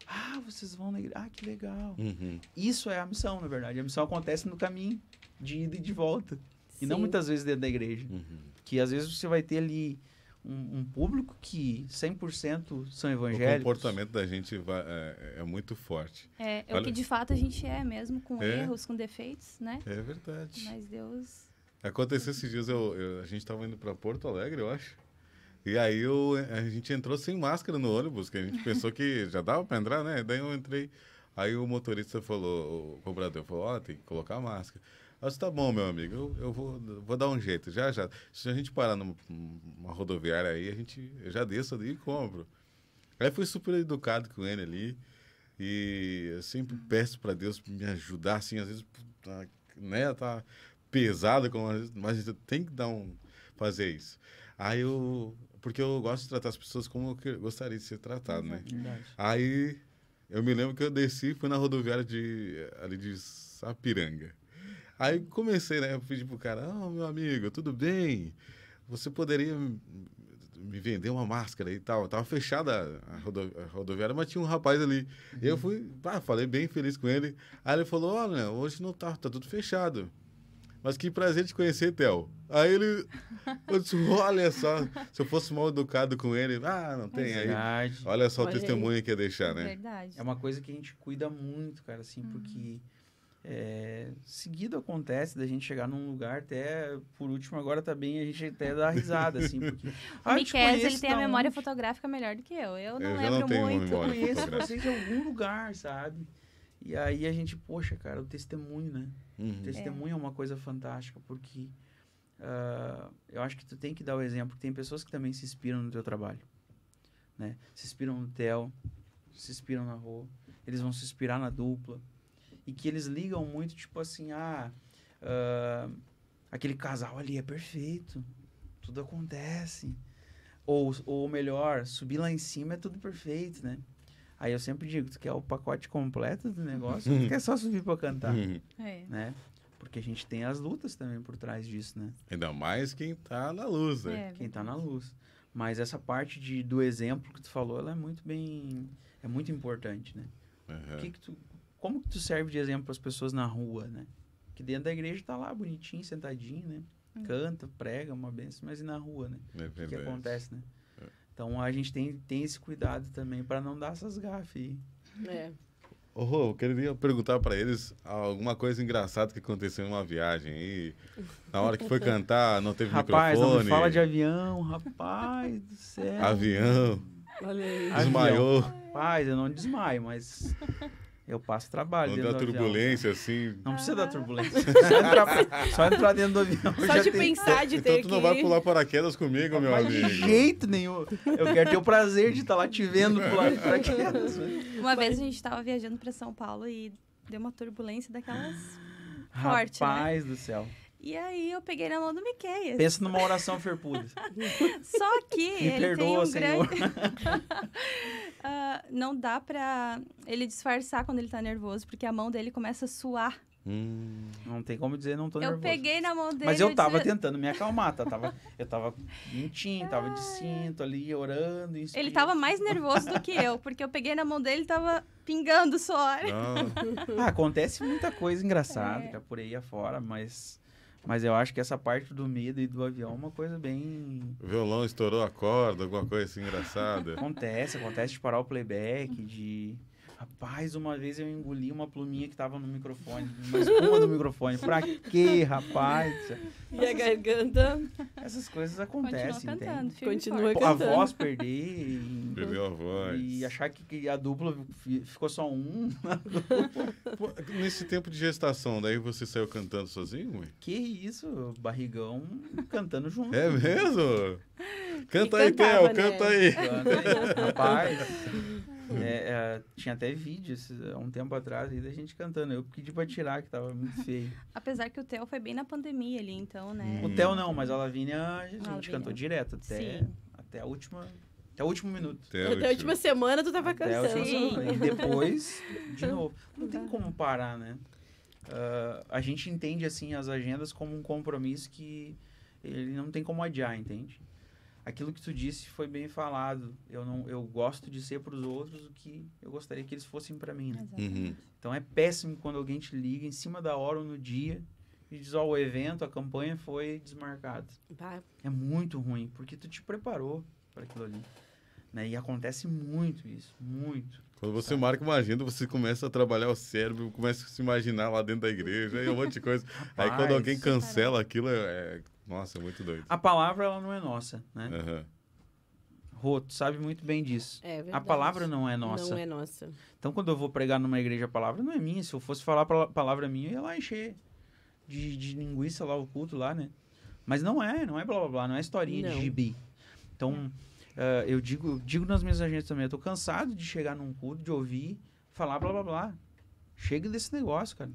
Ah, vocês vão na igreja. Ah, que legal. Uhum. Isso é a missão, na verdade. A missão acontece no caminho, de ida e de volta. Sim. E não muitas vezes dentro da igreja. Uhum que às vezes você vai ter ali um, um público que 100% são evangélicos. O comportamento da gente vai, é, é, é, muito forte. É, é o que de fato a gente é mesmo, com é, erros, com defeitos, né? É verdade. Mas Deus... Aconteceu esses dias, eu, eu a gente estava indo para Porto Alegre, eu acho. E aí eu, a gente entrou sem máscara no ônibus, que a gente pensou que já dava para entrar, né? Daí eu entrei, aí o motorista falou, o cobrador falou, ó, oh, tem que colocar máscara. Eu disse, tá bom, meu amigo, eu, eu vou, vou dar um jeito, já, já. Se a gente parar numa, rodoviária aí, a gente, eu já desço ali e compro. Aí fui super educado com ele ali. E eu sempre peço para Deus me ajudar, assim, às vezes, tá, né, tá pesado, mas tem que dar um, fazer isso. Aí eu, porque eu gosto de tratar as pessoas como eu gostaria de ser tratado, né? Aí eu me lembro que eu desci, fui na rodoviária de, ali de Sapiranga. Aí comecei, né? Eu pedi pro cara, oh, meu amigo, tudo bem? Você poderia me vender uma máscara e tal. tava fechada a, rodo, a, rodoviária, mas tinha um rapaz ali. Uhum. Eu fui, falei bem feliz com ele. Aí ele falou, olha, hoje não tá, tá tudo fechado. Mas que prazer te conhecer, Théo. Aí ele. Eu disse, olha só, se eu fosse mal educado com ele, ah, não é tem. É verdade. Aí, olha só olha o testemunho aí. que ia deixar, é né? É verdade. É uma coisa que a gente cuida muito, cara, assim, uhum. porque é, seguido acontece da gente chegar num lugar até por último agora tá bem a gente até dá risada assim porque ah, o ele tem a memória onde? fotográfica melhor do que eu eu não eu lembro não tenho muito uma conheço vocês em algum lugar sabe e aí a gente poxa cara o testemunho né uhum. o testemunho é. é. uma coisa fantástica porque uh, eu acho que tu tem que dar o exemplo tem pessoas que também se inspiram no teu trabalho né se inspiram no Theo se inspiram na rua eles vão se inspirar na dupla e que eles ligam muito, tipo assim, ah, uh, aquele casal ali é perfeito, tudo acontece. Ou, ou melhor, subir lá em cima é tudo perfeito, né? Aí eu sempre digo, tu quer o pacote completo do negócio, tu uhum. quer só subir para cantar, uhum. é. né? Porque a gente tem as lutas também por trás disso, né? Ainda mais quem tá na luz, né? É, quem tá na luz. Mas essa parte de, do exemplo que tu falou, ela é muito bem... É muito importante, né? Uhum. O que que tu como que tu serve de exemplo para as pessoas na rua, né? Que dentro da igreja tá lá bonitinho, sentadinho, né? Hum. Canta, prega, uma benção, mas e na rua, né? É, o que, que acontece, né? É. Então a gente tem, tem esse cuidado também para não dar essas gafes. É. oh, eu queria perguntar para eles alguma coisa engraçada que aconteceu em uma viagem aí. Na hora que foi cantar, não teve rapaz, microfone. Rapaz, fala de avião, rapaz do céu. Avião. Desmaiou. Rapaz, eu não desmaio, mas eu passo trabalho. Não dá turbulência, assim. Não precisa dar ah. turbulência. Só entrar, só entrar, dentro do avião. Só de tem... pensar de então, ter. Então tu que... não vai pular paraquedas comigo, meu amigo. De jeito nenhum. Eu quero ter o prazer de estar tá lá te vendo é. pular paraquedas. Uma vez a gente estava viajando para São Paulo e deu uma turbulência daquelas. Ah, Forte, né? Rapaz né? do céu. E aí eu peguei na mão do Miqueias. Pensa numa oração ferpuda. Só que Me ele perdoa, um Senhor. Grande... uh, não dá para ele disfarçar quando ele tá nervoso, porque a mão dele começa a suar. Hum, não tem como dizer não tô eu nervoso. Eu peguei na mão dele. Mas eu tava eu... tentando me acalmar, tá? Tava, eu tava mentindo, tava de ah, é. cinto ali, orando. Ele tava mais nervoso do que eu, porque eu peguei na mão dele e tava pingando suor. Ah, acontece muita coisa engraçada é. é por aí afora, mas mas eu acho que essa parte do medo e do avião é uma coisa bem. O violão estourou a corda, alguma coisa assim engraçada. acontece, acontece de parar o playback, de Rapaz, uma vez eu engoli uma pluminha que tava no microfone, uma espuma do microfone. Pra quê, rapaz? E Nossa, a garganta? Essas coisas acontecem, Continua cantando, entende? Continua cantando. A voz perder Perdeu a voz. E achar que a dupla ficou só um. Pô, nesse tempo de gestação, daí você saiu cantando sozinho, mãe? Que isso, barrigão cantando junto. É mesmo? Canta e aí, Theo, né? canta Canta aí, rapaz. Uhum. É, é, tinha até vídeos eh, um tempo atrás aí da gente cantando. Eu pedi pra tirar, que tava muito feio. Apesar que o Theo foi bem na pandemia ali, então, né? O Theo não, mas a Lavínia a gente cantou direto até, Sim. até a última. Até o último minuto. Até, até a última semana tu tava cansando. E depois, de novo. Não tem como parar, né? Uh, a gente entende, assim, as agendas como um compromisso que ele não tem como adiar, entende? aquilo que tu disse foi bem falado. Eu não, eu gosto de ser para os outros o que eu gostaria que eles fossem para mim, né? uhum. Então é péssimo quando alguém te liga em cima da hora ou no dia e diz, ó, oh, o evento, a campanha foi desmarcada Bah. É muito ruim, porque tu te preparou para aquilo ali. Né? E acontece muito isso, muito. Quando você sabe? marca uma agenda, você começa a trabalhar o cérebro, começa a se imaginar lá dentro da igreja, e um monte de coisa. Rapaz, Aí quando alguém cancela aquilo, é, é nossa, muito doido. A palavra, ela não é nossa, né? Uhum. Roto, sabe muito bem disso. É verdade. A palavra não é nossa. Não é nossa. Então, quando eu vou pregar numa igreja, a palavra não é minha. Se eu fosse falar a palavra minha, eu ia lá encher de, de linguiça lá, o culto lá, né? Mas não é, não é blá blá blá, não é historinha não. de gibi. Então, uh, eu digo digo nas minhas agências também, eu tô cansado de chegar num culto, de ouvir, falar blá blá blá. Chega desse negócio, cara.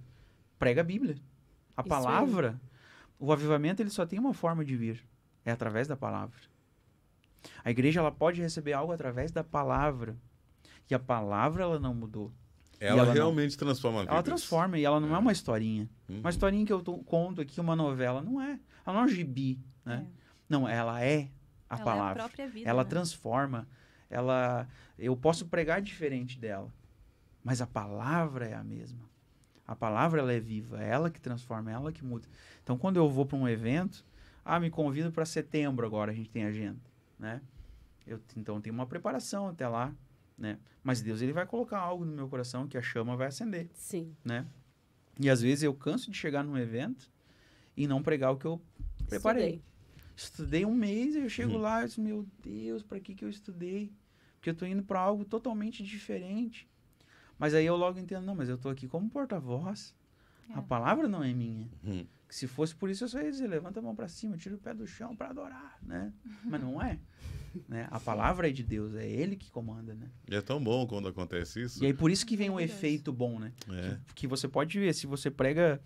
Prega a Bíblia. A Isso palavra. É o avivamento ele só tem uma forma de vir, é através da palavra. A igreja ela pode receber algo através da palavra. E a palavra ela não mudou. Ela, ela realmente não... transforma a vida. Ela transforma e ela não é, é uma historinha. Uhum. Uma historinha que eu tô, conto aqui, uma novela, não é. Ela não é um gibi, né? É. Não, ela é a ela palavra. É a própria vida, ela né? transforma. Ela eu posso pregar diferente dela, mas a palavra é a mesma. A palavra ela é viva, é ela que transforma, é ela que muda. Então, quando eu vou para um evento, ah, me convido para setembro agora, a gente tem agenda, né? Eu, então, tem uma preparação até lá, né? Mas Deus, ele vai colocar algo no meu coração que a chama vai acender. Sim. Né? E às vezes eu canso de chegar num evento e não pregar o que eu preparei. Estudei, estudei um mês, eu chego uhum. lá e digo, meu Deus, para que, que eu estudei? Porque eu estou indo para algo totalmente diferente. Mas aí eu logo entendo, não, mas eu estou aqui como porta-voz. É. A palavra não é minha. Uhum se fosse por isso, eu só ia dizer, levanta a mão para cima, tira o pé do chão para adorar, né? Mas não é. Né? A palavra é de Deus, é Ele que comanda, né? E é tão bom quando acontece isso. E aí por isso que vem um é efeito bom, né? É. Que, que, você pode ver, se você prega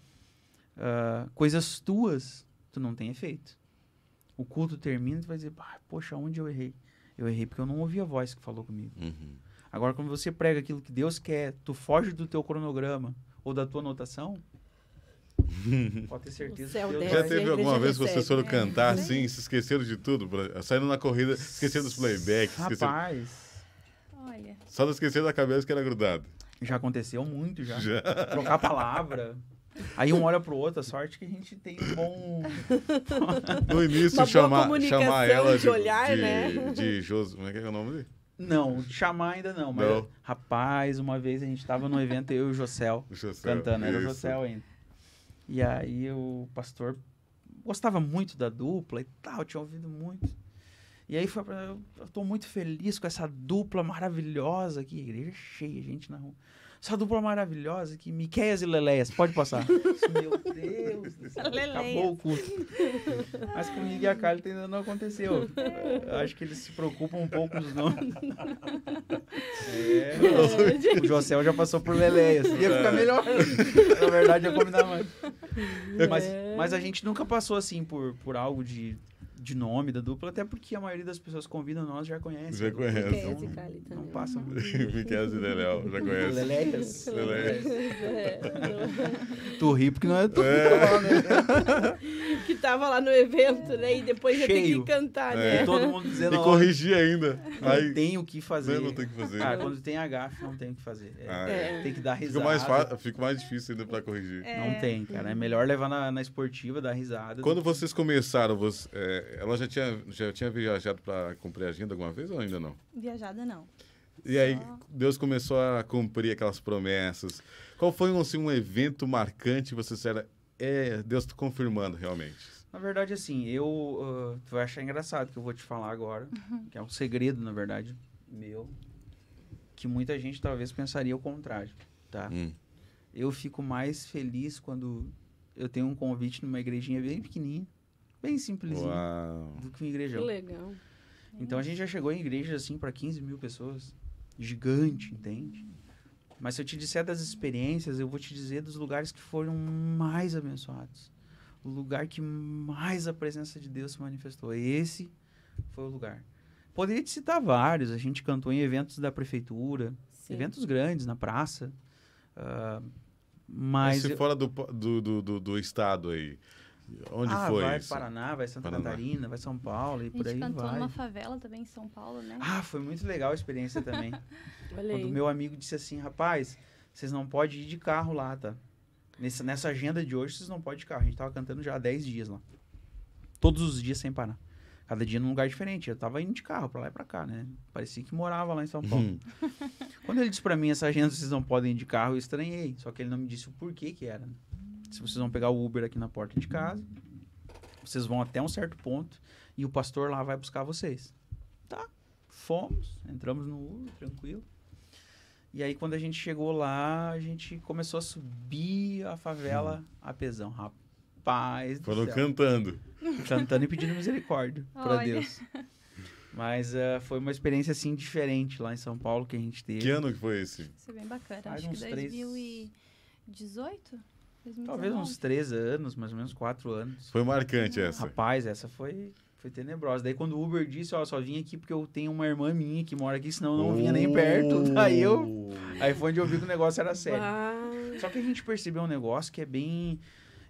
uh, coisas tuas, tu não tem efeito. O culto termina, tu vai dizer, poxa, onde eu errei? Eu errei porque eu não ouvi a voz que falou comigo. Uhum. Agora, quando você prega aquilo que Deus quer, tu foge do teu cronograma ou da tua anotação, Pode ter certeza. Deus já teve alguma vez que vocês foram né? cantar assim, se esqueceram de tudo? Saindo na corrida, esqueceram dos playbacks. Rapaz. Olha. Só não esqueceram da cabeça que era grudado. Já aconteceu muito, já. já. Trocar palavra. Aí um olha pro outro, a sorte que a gente tem um bom. no início, chamar, chamar ela de, de olhar, de, né? De Jos... Como é que é o nome dele? Não, chamar ainda não, mas não. rapaz, uma vez a gente tava num evento, eu e o Jocel, Jocel cantando, era isso. o Jocel ainda. E aí o pastor gostava muito da dupla e tal, tinha ouvido muito. E aí foi eu estou muito feliz com essa dupla maravilhosa aqui, igreja cheia, gente na rua. Essa dupla maravilhosa que Miqueias e Leleias. Pode passar. Meu Deus do céu. Acabou o curso. Mas comigo e a Carla ainda não aconteceu. Eu acho que eles se preocupam um pouco nos nomes. É. é, é, o José já passou por Leleias. Ia ficar é. melhor. Na verdade, ia combinar mais. É. Mas, mas a gente nunca passou assim por, por algo de de nome da dupla, até porque a maioria das pessoas que convidam nós já conhece. Já conhece. Então, não, não passa uhum. muito. Miquel é assim, né, e já conhece. Leléias. Leléias. É. tu ri porque não é tu é. Tá né? que tava lá no evento, né? E depois Cheio. já tem que cantar, é. né? E todo mundo dizendo... E corrigir ainda. Não tem o que fazer. Não tem o que fazer. Cara, quando tem agafe, não tem o que fazer. É, ah, é. Tem que dar risada. Fica mais, fácil, mais difícil ainda pra corrigir. É. Não tem, cara. É melhor levar na, na esportiva, dar risada. Quando vocês começaram, você, ela já tinha, já tinha viajado para cumprir a agenda alguma vez ou ainda não? Viajada não. E aí Deus começou a cumprir aquelas promessas. Qual foi assim, um evento marcante você era é Deus te tá confirmando realmente? Na verdade, assim, eu uh, tu vai achar engraçado que eu vou te falar agora, uhum. que é um segredo, na verdade, meu, que muita gente talvez pensaria o contrário, tá? Hum. Eu fico mais feliz quando eu tenho um convite numa igrejinha bem pequenininha Bem simplesinho do que uma igreja Que legal. Então a gente já chegou em igreja assim para 15 mil pessoas. Gigante, entende? Mas se eu te disser das experiências, eu vou te dizer dos lugares que foram mais abençoados. O lugar que mais a presença de Deus se manifestou. Esse foi o lugar. Poderia te citar vários. A gente cantou em eventos da prefeitura, Sim. eventos grandes na praça. Uh, mas. Esse eu... fora do, do, do, do, estado aí. Onde ah, foi? Vai isso? Paraná, vai Santa Paraná. Catarina, vai São Paulo e por aí vai. A gente cantou numa favela também em São Paulo, né? Ah, foi muito legal a experiência também. Quando meu amigo disse assim, rapaz, vocês não podem ir de carro lá, tá? Nessa, nessa agenda de hoje, vocês não podem de carro. A gente tava cantando já há 10 dias lá. Todos os dias sem parar. Cada dia num lugar diferente. Eu tava indo de carro pra lá e pra cá, né? Parecia que morava lá em São Paulo. Quando ele disse para mim essa agenda, vocês não podem ir de carro, eu estranhei. Só que ele não me disse o porquê que era. Né? se vocês vão pegar o Uber aqui na porta de casa, vocês vão até um certo ponto e o pastor lá vai buscar vocês. Tá, fomos, entramos no Uber, tranquilo. E aí, quando a gente chegou lá, a gente começou a subir a favela a pesão. Rapaz. Foram cantando. Cantando e pedindo misericórdia para Deus. Mas uh, foi uma experiência assim diferente lá em São Paulo que a gente teve. Que ano que foi esse? Isso é bem bacana. Faz Acho que 2018? 2019. Talvez uns três anos, mais ou menos quatro anos. Foi marcante essa. Rapaz, essa foi, foi tenebrosa. Daí quando o Uber disse, ó, só vim aqui porque eu tenho uma irmã minha que mora aqui, senão eu não oh. vinha nem oh. perto. Daí eu. Aí foi onde eu vi que o negócio era sério. Só que a gente percebeu um negócio que é bem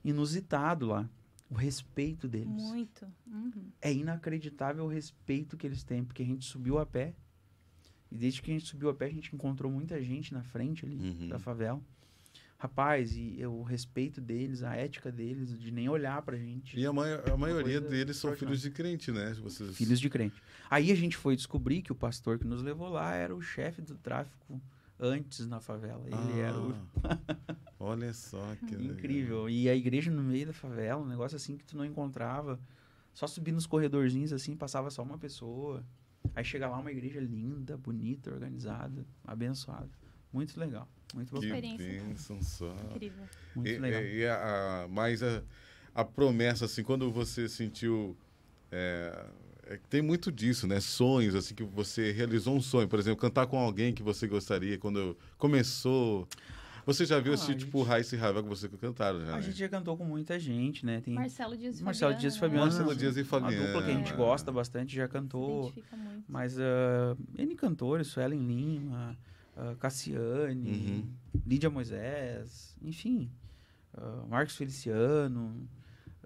inusitado lá. O respeito deles. Muito. Uhum. É inacreditável o respeito que eles têm, porque a gente subiu a pé. E desde que a gente subiu a pé, a gente encontrou muita gente na frente ali uhum. da favela rapaz, e o respeito deles, a ética deles, de nem olhar pra gente. E a, ma a é maioria deles são filhos de crente, né? Vocês... Filhos de crente. Aí a gente foi descobrir que o pastor que nos levou lá era o chefe do tráfico antes na favela. Ele ah, era o. Ah, olha só que Incrível. Legal. E a igreja no meio da favela, um negócio assim que tu não encontrava. Só subir nos corredorzinhos assim, passava só uma pessoa. Aí chega lá uma igreja linda, bonita, organizada, abençoada. Muito legal. Muito boa que experiência. Bênção só. Incrível. Muito e, legal. E, a, a, mas a, a promessa, assim, quando você sentiu. É, é, tem muito disso, né? Sonhos, assim, que você realizou um sonho. Por exemplo, cantar com alguém que você gostaria quando começou. Você já viu ah, esse tipo gente... Raiz e Ravel que você cantaram já? A né? gente já cantou com muita gente, né? Tem Marcelo Dias Marcelo Dias Fabiano. Marcelo Dias e Fabiano. Uma dupla que a gente gosta bastante, já cantou. Se muito. Mas uh, N cantores, Suelen Lima. Ah, Cassiane, uhum. Lídia Moisés, enfim, uh, Marcos Feliciano.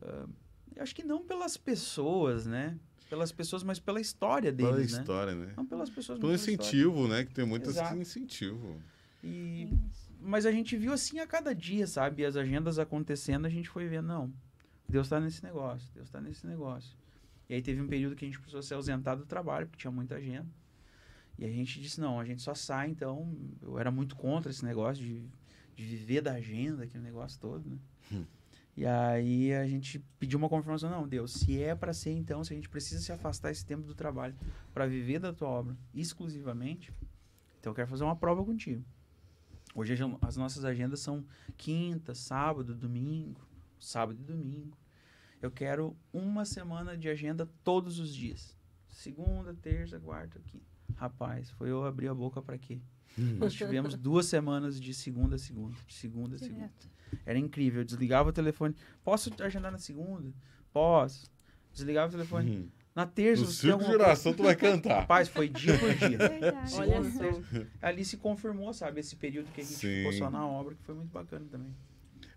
Uh, acho que não pelas pessoas, né? Pelas pessoas, mas pela história deles, pela né? história, né? Não pelas pessoas, Pelo incentivo, história. né? Que tem muitas que incentivo. E... Mas a gente viu assim a cada dia, sabe? As agendas acontecendo, a gente foi vendo, não, Deus está nesse negócio, Deus está nesse negócio. E aí teve um período que a gente precisou ser ausentado do trabalho, porque tinha muita agenda. E a gente disse, não, a gente só sai, então. Eu era muito contra esse negócio de, de viver da agenda, aquele negócio todo, né? Hum. E aí a gente pediu uma confirmação, não, Deus, se é para ser então, se a gente precisa se afastar esse tempo do trabalho para viver da tua obra exclusivamente, então eu quero fazer uma prova contigo. Hoje as nossas agendas são quinta, sábado, domingo, sábado e domingo. Eu quero uma semana de agenda todos os dias. Segunda, terça, quarta, quinta. Rapaz, foi eu abrir a boca para quê? Hum. Nós tivemos duas semanas de segunda a segunda, de segunda a segunda. Era incrível. Eu desligava o telefone. Posso agendar na segunda? Posso. Desligava o telefone. Hum. Na terça, no você circo de oração, tu vai cantar. Rapaz, foi dia por dia. Olha Ali se confirmou, sabe, esse período que a gente Sim. ficou só na obra, que foi muito bacana também.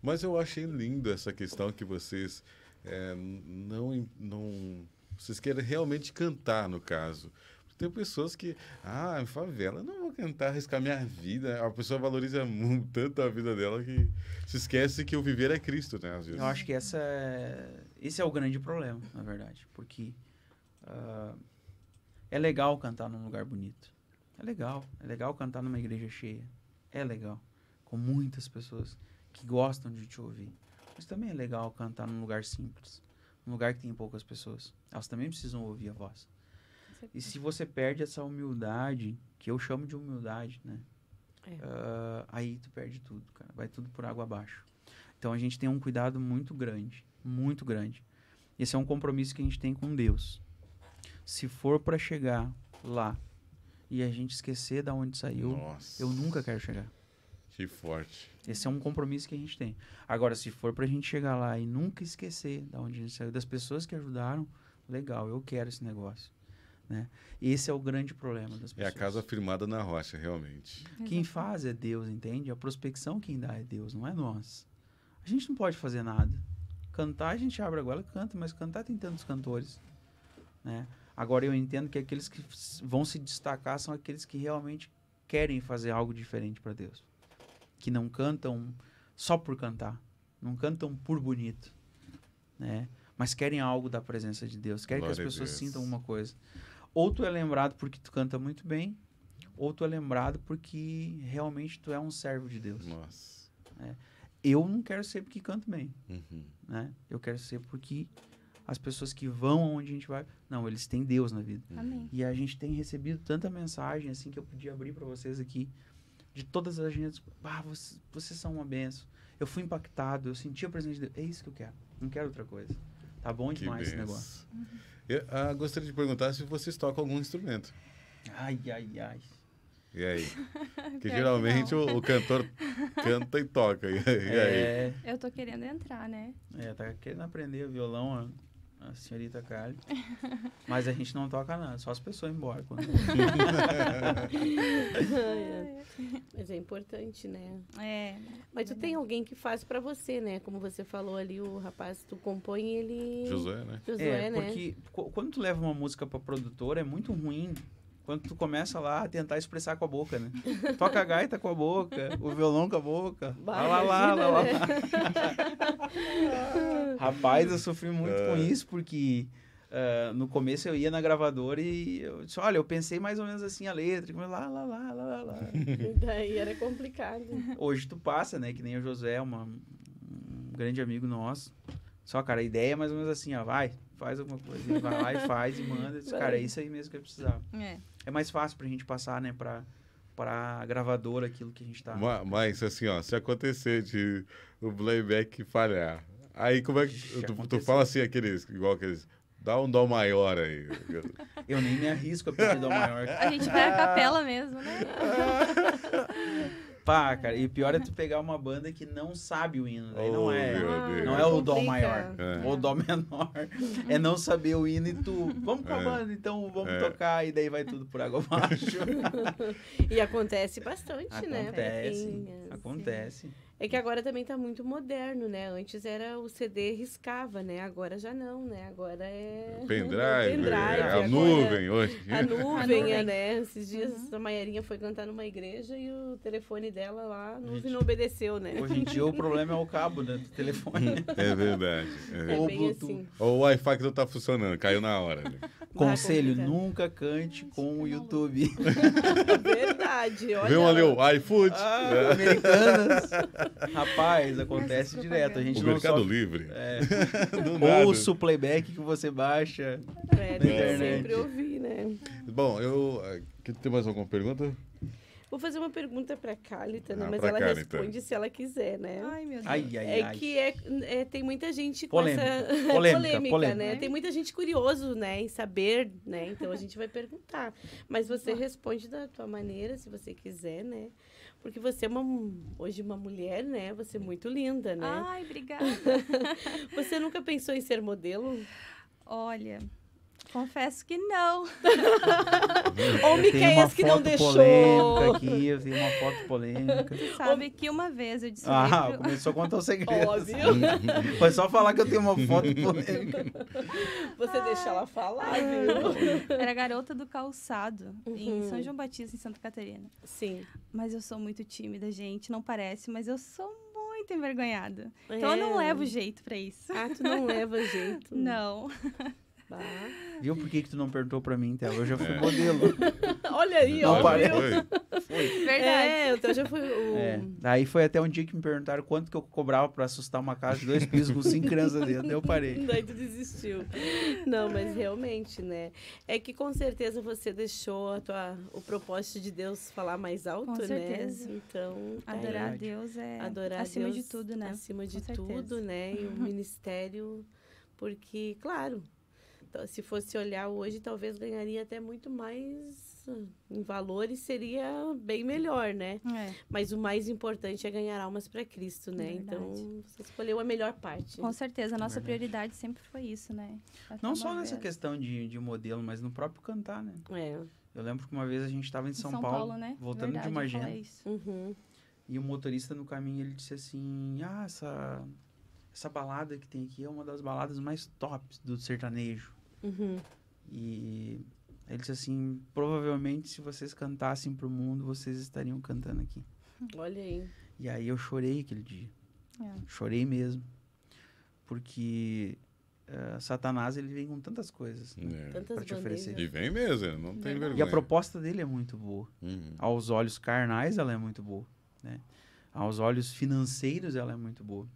Mas eu achei lindo essa questão que vocês é, não, não. Vocês querem realmente cantar, no caso. Tem pessoas que, ah, em favela, não vou tentar arriscar minha vida. A pessoa valoriza muito, tanto a vida dela que se esquece que o viver é Cristo, né? Eu acho que essa é... esse é o grande problema, na verdade, porque uh, é legal cantar num lugar bonito. É legal, é legal cantar numa igreja cheia. É legal, com muitas pessoas que gostam de te ouvir. Mas também é legal cantar num lugar simples, num lugar que tem poucas pessoas. Elas também precisam ouvir a voz. É e se você perde essa humildade, que eu chamo de humildade, né? É. Uh, aí tu perde tudo, cara. Vai tudo por água abaixo. Então a gente tem um cuidado muito grande, muito grande. Esse é um compromisso que a gente tem com Deus. Se for para chegar lá e a gente esquecer da onde saiu, Nossa. eu nunca quero chegar. Que forte. Esse é um compromisso que a gente tem. Agora, se for pra gente chegar lá e nunca esquecer da onde a gente saiu, das pessoas que ajudaram, legal, eu quero esse negócio. Né? Esse é o grande problema das pessoas. É a casa firmada na rocha, realmente. Quem faz é Deus, entende? A prospecção quem dá é Deus, não é nós. A gente não pode fazer nada. Cantar, a gente abre a goela e canta, mas cantar tem tantos cantores. Né? Agora eu entendo que aqueles que vão se destacar são aqueles que realmente querem fazer algo diferente para Deus. Que não cantam só por cantar, não cantam por bonito, né? mas querem algo da presença de Deus, querem Glória que as pessoas sintam alguma coisa. Ou tu é lembrado porque tu canta muito bem, ou tu é lembrado porque realmente tu é um servo de Deus. Nossa. É. Eu não quero ser porque canto bem. Uhum. Né? Eu quero ser porque as pessoas que vão aonde a gente vai. Não, eles têm Deus na vida. Uhum. Amém. E a gente tem recebido tanta mensagem assim que eu podia abrir para vocês aqui de todas as gentes. Ah, vocês, vocês são uma benção. Eu fui impactado, eu senti a presença de Deus. É isso que eu quero. Não quero outra coisa. Tá bom demais esse negócio. Eu ah, gostaria de perguntar se vocês tocam algum instrumento. Ai, ai, ai. E aí? Porque geralmente o, o, cantor canta e toca. E aí? É. Eu tô querendo entrar, né? É, tá querendo aprender violão. Ó a senhorita Carly. Mas a gente não toca nada, só as pessoas embora. Quando... Mas é importante, né? É. Mas tu tem alguém que faz para você, né? Como você falou ali, o rapaz, tu compõe ele. Josué, né? Josué, é, né? Porque quando tu leva uma música pra produtora, é muito ruim quando tu começa lá a tentar expressar com a boca, né? Toca a gaita com a boca, o violão com a boca. Bah, lá, lá, lá, lá, né? Rapaz, eu sofri muito com é. isso, porque ah, no começo eu ia na gravadora e eu disse, olha, eu pensei mais ou menos assim a letra, como é lá, lá, lá, lá, lá. Daí era complicado. Hoje tu passa, né? Que nem o José, uma, um grande amigo nosso. Só, cara, a ideia é mais ou menos assim, ó, vai, faz alguma coisa, vai lá e faz e manda. Disse, cara, é isso aí mesmo que eu precisava. É, é mais fácil pra gente passar, né, pra, pra gravadora aquilo que a gente tá. Mas, mas assim, ó, se acontecer de o playback falhar, aí como é que. tu, tu, fala assim, aqueles, igual aqueles. Dá um dó maior aí. eu nem me arrisco a pedir dó maior. A gente vai à capela mesmo, né? Pá, cara. E pior é tu pegar uma banda que não sabe o hino. Daí não oh, é. Ah, não é o dó maior. É. o dó menor. É não saber o hino e tu. Vamos com a é. banda, então vamos é. tocar. E daí vai tudo por água abaixo. e acontece bastante, acontece, né? acontece. É assim. Acontece. É que agora também está muito moderno, né? Antes era o CD riscava, né? Agora já não, né? Agora é. é pendrive, pendrive é, a nuvem hoje. A nuvem, a é, né? Esses dias uhum. a Maiarinha foi cantar numa igreja e o telefone dela lá, a nuvem gente, não obedeceu, né? Hoje em dia o problema é o cabo né, do telefone. É verdade. É verdade. É Ou, é assim. Ou o Wi-Fi que não está funcionando, caiu na hora. Né? Conselho: nunca cante com o YouTube. verdade, olha. Viu, olha o iFood. Ah, Americanas. Rapaz, acontece direto. A gente o não Mercado Livre. É. Ouça o playback que você baixa é, na internet. sempre ouvir, né? Bom, eu... Eh, tem mais alguma pergunta? Vou fazer uma pergunta para a Calita, né? ah, mas ela responde se ela quiser, né? Ai, meu Deus. Ai, ai, é ai. que é, é, tem muita gente com polêmica. essa polêmica, polêmica, polêmica, né? Tem muita gente curioso, né, em saber, né? Então a gente vai perguntar. Mas você responde da tua maneira, se você quiser, né? Porque você é uma, hoje uma mulher, né? Você é muito linda, né? Ai, obrigada. você nunca pensou em ser modelo? Olha, Confesso que não. Ou Miqueias que não deixou. Polêmica aqui, eu vi uma foto polêmica. Sabe que uma vez eu disse. Ah, começou a contar o segredo. Óbvio. Foi só falar que eu tenho uma foto polêmica. Você ah. deixa ela falar, viu? Era garota do calçado, uhum. em São João Batista, em Santa Catarina. Sim. Mas eu sou muito tímida, gente. Não parece, mas eu sou muito envergonhada. É. Então eu não é. levo jeito para isso. Ah, tu não leva jeito. não. Bah. Viu por que, que tu não perguntou pra mim, Théo? Eu já fui é. modelo. Olha aí, não, ó. Pare... Foi. foi. Verdade. É, então já fui. O... É. foi até um dia que me perguntaram quanto que eu cobrava pra assustar uma casa de dois pisos com cinco crianças dentro. eu parei. Daí tu desistiu. Não, mas é. realmente, né? É que com certeza você deixou tua, o propósito de Deus falar mais alto, com né? Certeza. Então. Tá Adorar a Deus é. Adorar acima Deus, de tudo, né? Acima de tudo, né? E o ministério. Porque, claro, Tá, se fosse olhar hoje, talvez ganharia até muito mais em valores, seria bem melhor, né? É. Mas o mais importante é ganhar almas para Cristo, né? É então, você escolheu a melhor parte. Com certeza, a nossa é prioridade sempre foi isso, né? Até Não só nessa questão de, de modelo, mas no próprio cantar, né? É. Eu lembro que uma vez a gente estava em, em São, São, Paulo, Paulo né? voltando Verdade, de uma agenda. Uhum. E o motorista no caminho ele disse assim: Ah, essa, essa balada que tem aqui é uma das baladas mais tops do sertanejo. Uhum. E ele disse assim: provavelmente se vocês cantassem pro mundo, vocês estariam cantando aqui. Olha aí. E aí eu chorei aquele dia. É. Chorei mesmo. Porque uh, Satanás ele vem com tantas coisas né, é. para te oferecer. E vem mesmo, não tem vergonha. E a proposta dele é muito boa. Uhum. Aos olhos carnais, ela é muito boa. Né? Aos olhos financeiros, ela é muito boa.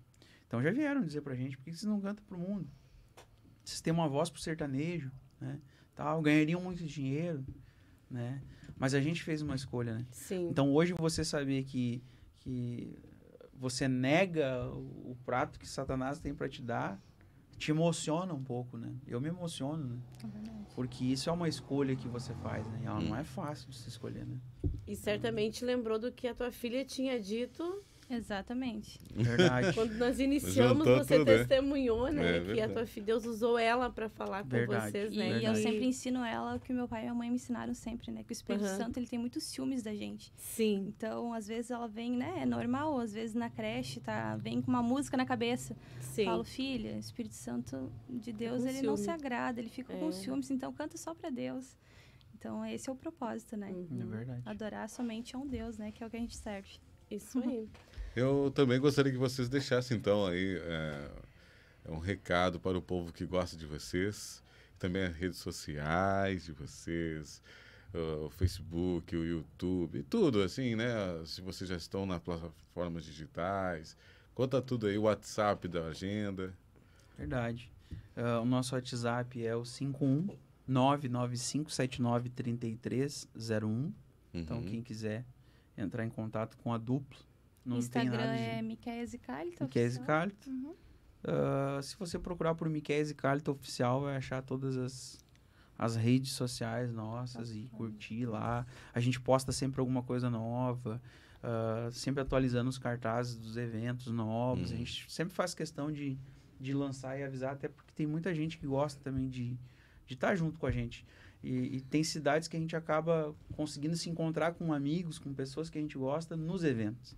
Então já vieram dizer pra gente: por que vocês não cantam pro mundo? uma voz para o sertanejo, né? Tal, ganhariam muito dinheiro, né? Mas a gente fez uma escolha, né? Sim. Então hoje você saber que, que você nega o, prato que Satanás tem para te dar, te emociona um pouco, né? Eu me emociono, né? É Porque isso é uma escolha que você faz, né? E ela não hum. é fácil de se escolher, né? E certamente lembrou do que a tua filha tinha dito Exatamente. Verdade. Quando nós iniciamos, você tudo, né? testemunhou, né? É, que verdade. a tua filha, Deus usou ela para falar verdade, com vocês, né? E eu sempre ensino ela o que meu pai e minha mãe me ensinaram sempre, né? Que o Espírito uhum. Santo, ele tem muitos ciúmes da gente. Sim. Então, às vezes ela vem, né? É normal, às vezes na creche, tá? Vem com uma música na cabeça. Sim. Falo, filha, o Espírito Santo de Deus, ele não se agrada, ele fica é. com ciúmes, então canta só para Deus. Então, esse é o propósito, né? Uhum. É verdade. Adorar somente a um Deus, né? Que é o que a gente serve. Isso aí. Eu também gostaria que vocês deixassem, então, aí é, um recado para o povo que gosta de vocês, também as redes sociais de vocês, o Facebook, o YouTube, tudo assim, né? Se vocês já estão nas plataformas digitais, conta tudo aí, o WhatsApp da agenda. Verdade. Uh, o nosso WhatsApp é o 51 995793301. Então, uhum. Então, quem quiser entrar em contato com a dupla, não Instagram é Miquese Calito. Calito. Uhum. Uh, se você procurar por Miquese Calito Oficial, vai achar todas as, as redes sociais nossas Nossa, e curtir lá. A gente posta sempre alguma coisa nova. Uh, sempre atualizando os cartazes dos eventos novos. Uhum. A gente sempre faz questão de, de lançar e avisar, até porque tem muita gente que gosta também de estar tá junto com a gente. E, e, tem cidades que a gente acaba conseguindo se encontrar com amigos, com pessoas que a gente gosta nos eventos.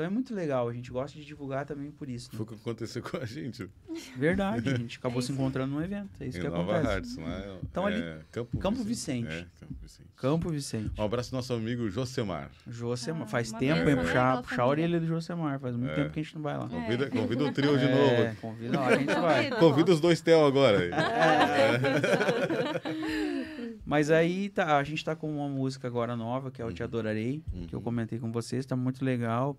Então é muito legal, a gente gosta de divulgar também por isso. Né? Foi o que aconteceu com a gente. Verdade, a gente acabou é se encontrando num evento, é isso em que Nova acontece. Hartz, né? Então ali, é, Campo, Campo Vicente. Vicente. É, Campo Vicente. Campo Vicente. Um abraço ao nosso amigo Josemar. Josemar, ah, faz tempo em puxar, puxar a orelha do Josemar, faz muito é. tempo que a gente não vai lá. Convida, é. convida o trio de é, novo. Convida, ó, a gente vai. Convida os dois Tel agora. Mas aí tá, a gente tá com uma música agora nova, que é o Te uhum. Adorarei, uhum. que eu uhum. comentei com vocês, tá muito legal.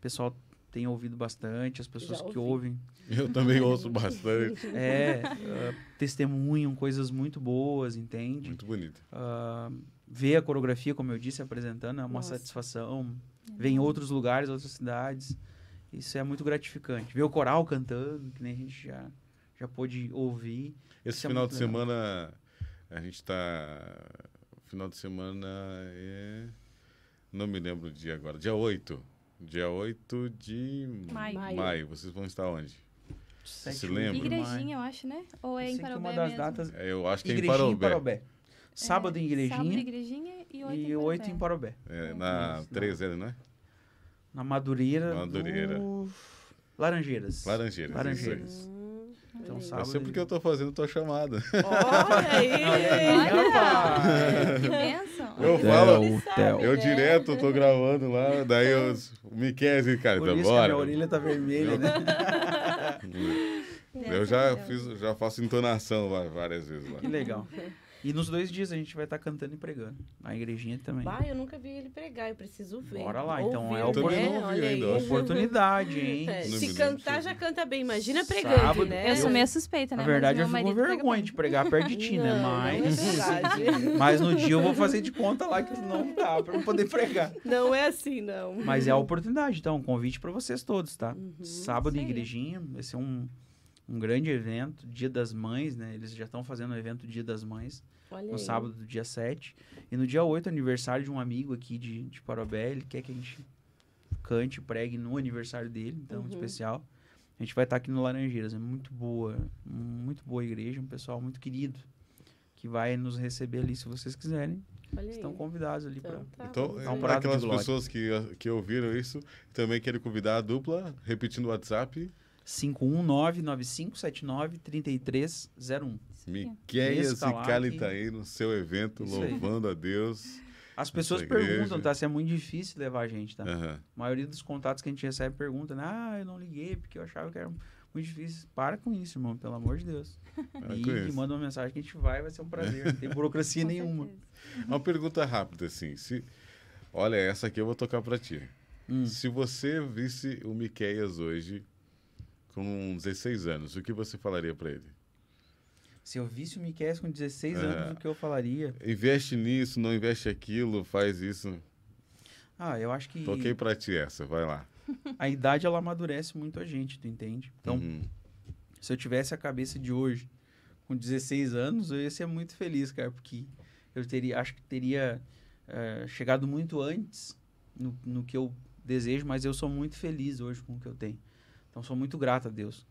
O pessoal tem ouvido bastante, as pessoas que ouvem. Eu também ouço bastante. É, uh, testemunham coisas muito boas, entende? Muito bonito. Uh, ver a coreografia, como eu disse, apresentando é uma Nossa. satisfação. É Vem em outros lugares, outras cidades. Isso é muito gratificante. Ver o coral cantando, que nem a gente já, já pôde ouvir. Esse é final é de legal. semana, a gente está. Final de semana é. Não me lembro o dia agora, dia 8. Dia 8 de maio. maio. maio. Vocês vão estar onde? Você se lembra? Igrejinha, eu acho, né? Ou é assim em Parobé uma das mesmo? datas... É, eu acho que é em Parobé. Em Parobé. É, sábado em Igrejinha. Sábado em Igrejinha e oito em, Parobé. Em Parobé. É, é na 13, não. não é? Na Madureira. Madureira. Do... Laranjeiras. Laranjeiras. Laranjeiras. Laranjeiras. Então, é sábado. É sempre que eu tô fazendo tua chamada. Olha aí! Olha, que bênção! Eu falo, Theo, eu direto tô gravando lá, daí eu, o Miquel, cara, Por então isso bora. Que a minha orelha tá vermelha, eu... né? eu já, fiz, já faço entonação várias vezes lá. Que legal. E nos dois dias a gente vai estar tá cantando e pregando. Na igrejinha também. Bah, eu nunca vi ele pregar, eu preciso ver. Bora lá, então Ouvir, é opor... oportunidade, hein? É, se cantar, já canta bem. Imagina pregando, Sábado, né? Eu sou meio suspeita, né? Na verdade, eu fico com vergonha de pregar perto de ti, né? não, né? Mas... É mas no dia eu vou fazer de conta lá que não dá pra eu poder pregar. Não é assim, não. Mas é a oportunidade, então. Um convite para vocês todos, tá? Uhum, Sábado em igrejinha, vai ser um um grande evento, Dia das Mães, né? Eles já estão fazendo o evento Dia das Mães, Olha no aí. sábado do dia 7. E no dia 8, aniversário de um amigo aqui de, de Parobé, ele quer que a gente cante, pregue no aniversário dele, então, uhum. especial. A gente vai estar aqui no Laranjeiras, é muito boa, muito boa igreja, um pessoal muito querido, que vai nos receber ali, se vocês quiserem. estão convidados ali então, para tá. então, dar um é prato aquelas pessoas que, que ouviram isso, também querem convidar a dupla, repetindo o WhatsApp, 51995793301. Miquéias e Calitaí no seu evento, Isso louvando aí. a Deus. As pessoas perguntam, tá? Se é muito difícil levar a gente, tá? Uhum. A maioria dos contatos que a gente recebe pergunta, né? ah, eu não liguei porque eu achava que era muito difícil. Para com isso, irmão, pelo amor de Deus. E, manda uma mensagem que a gente vai, vai ser um prazer. Não tem burocracia nenhuma. Uma pergunta rápida, assim. Se... Olha, essa aqui eu vou tocar para ti. Hum. Se você visse o Miqueias hoje, com 16 anos, o que você falaria para ele? Se eu visse o Miquel com 16 é. anos, o que eu falaria? Investe nisso, não investe aquilo, faz isso. Ah, eu acho que. Toquei para ti essa, vai lá. A idade, ela amadurece muito a gente, tu entende? Então, uhum. se eu tivesse a cabeça de hoje, com 16 anos, eu ia ser muito feliz, cara, porque eu teria, acho que teria eh, chegado muito antes no, no que eu desejo, mas eu sou muito feliz hoje com o que eu tenho. Então sou muito grato a Deus.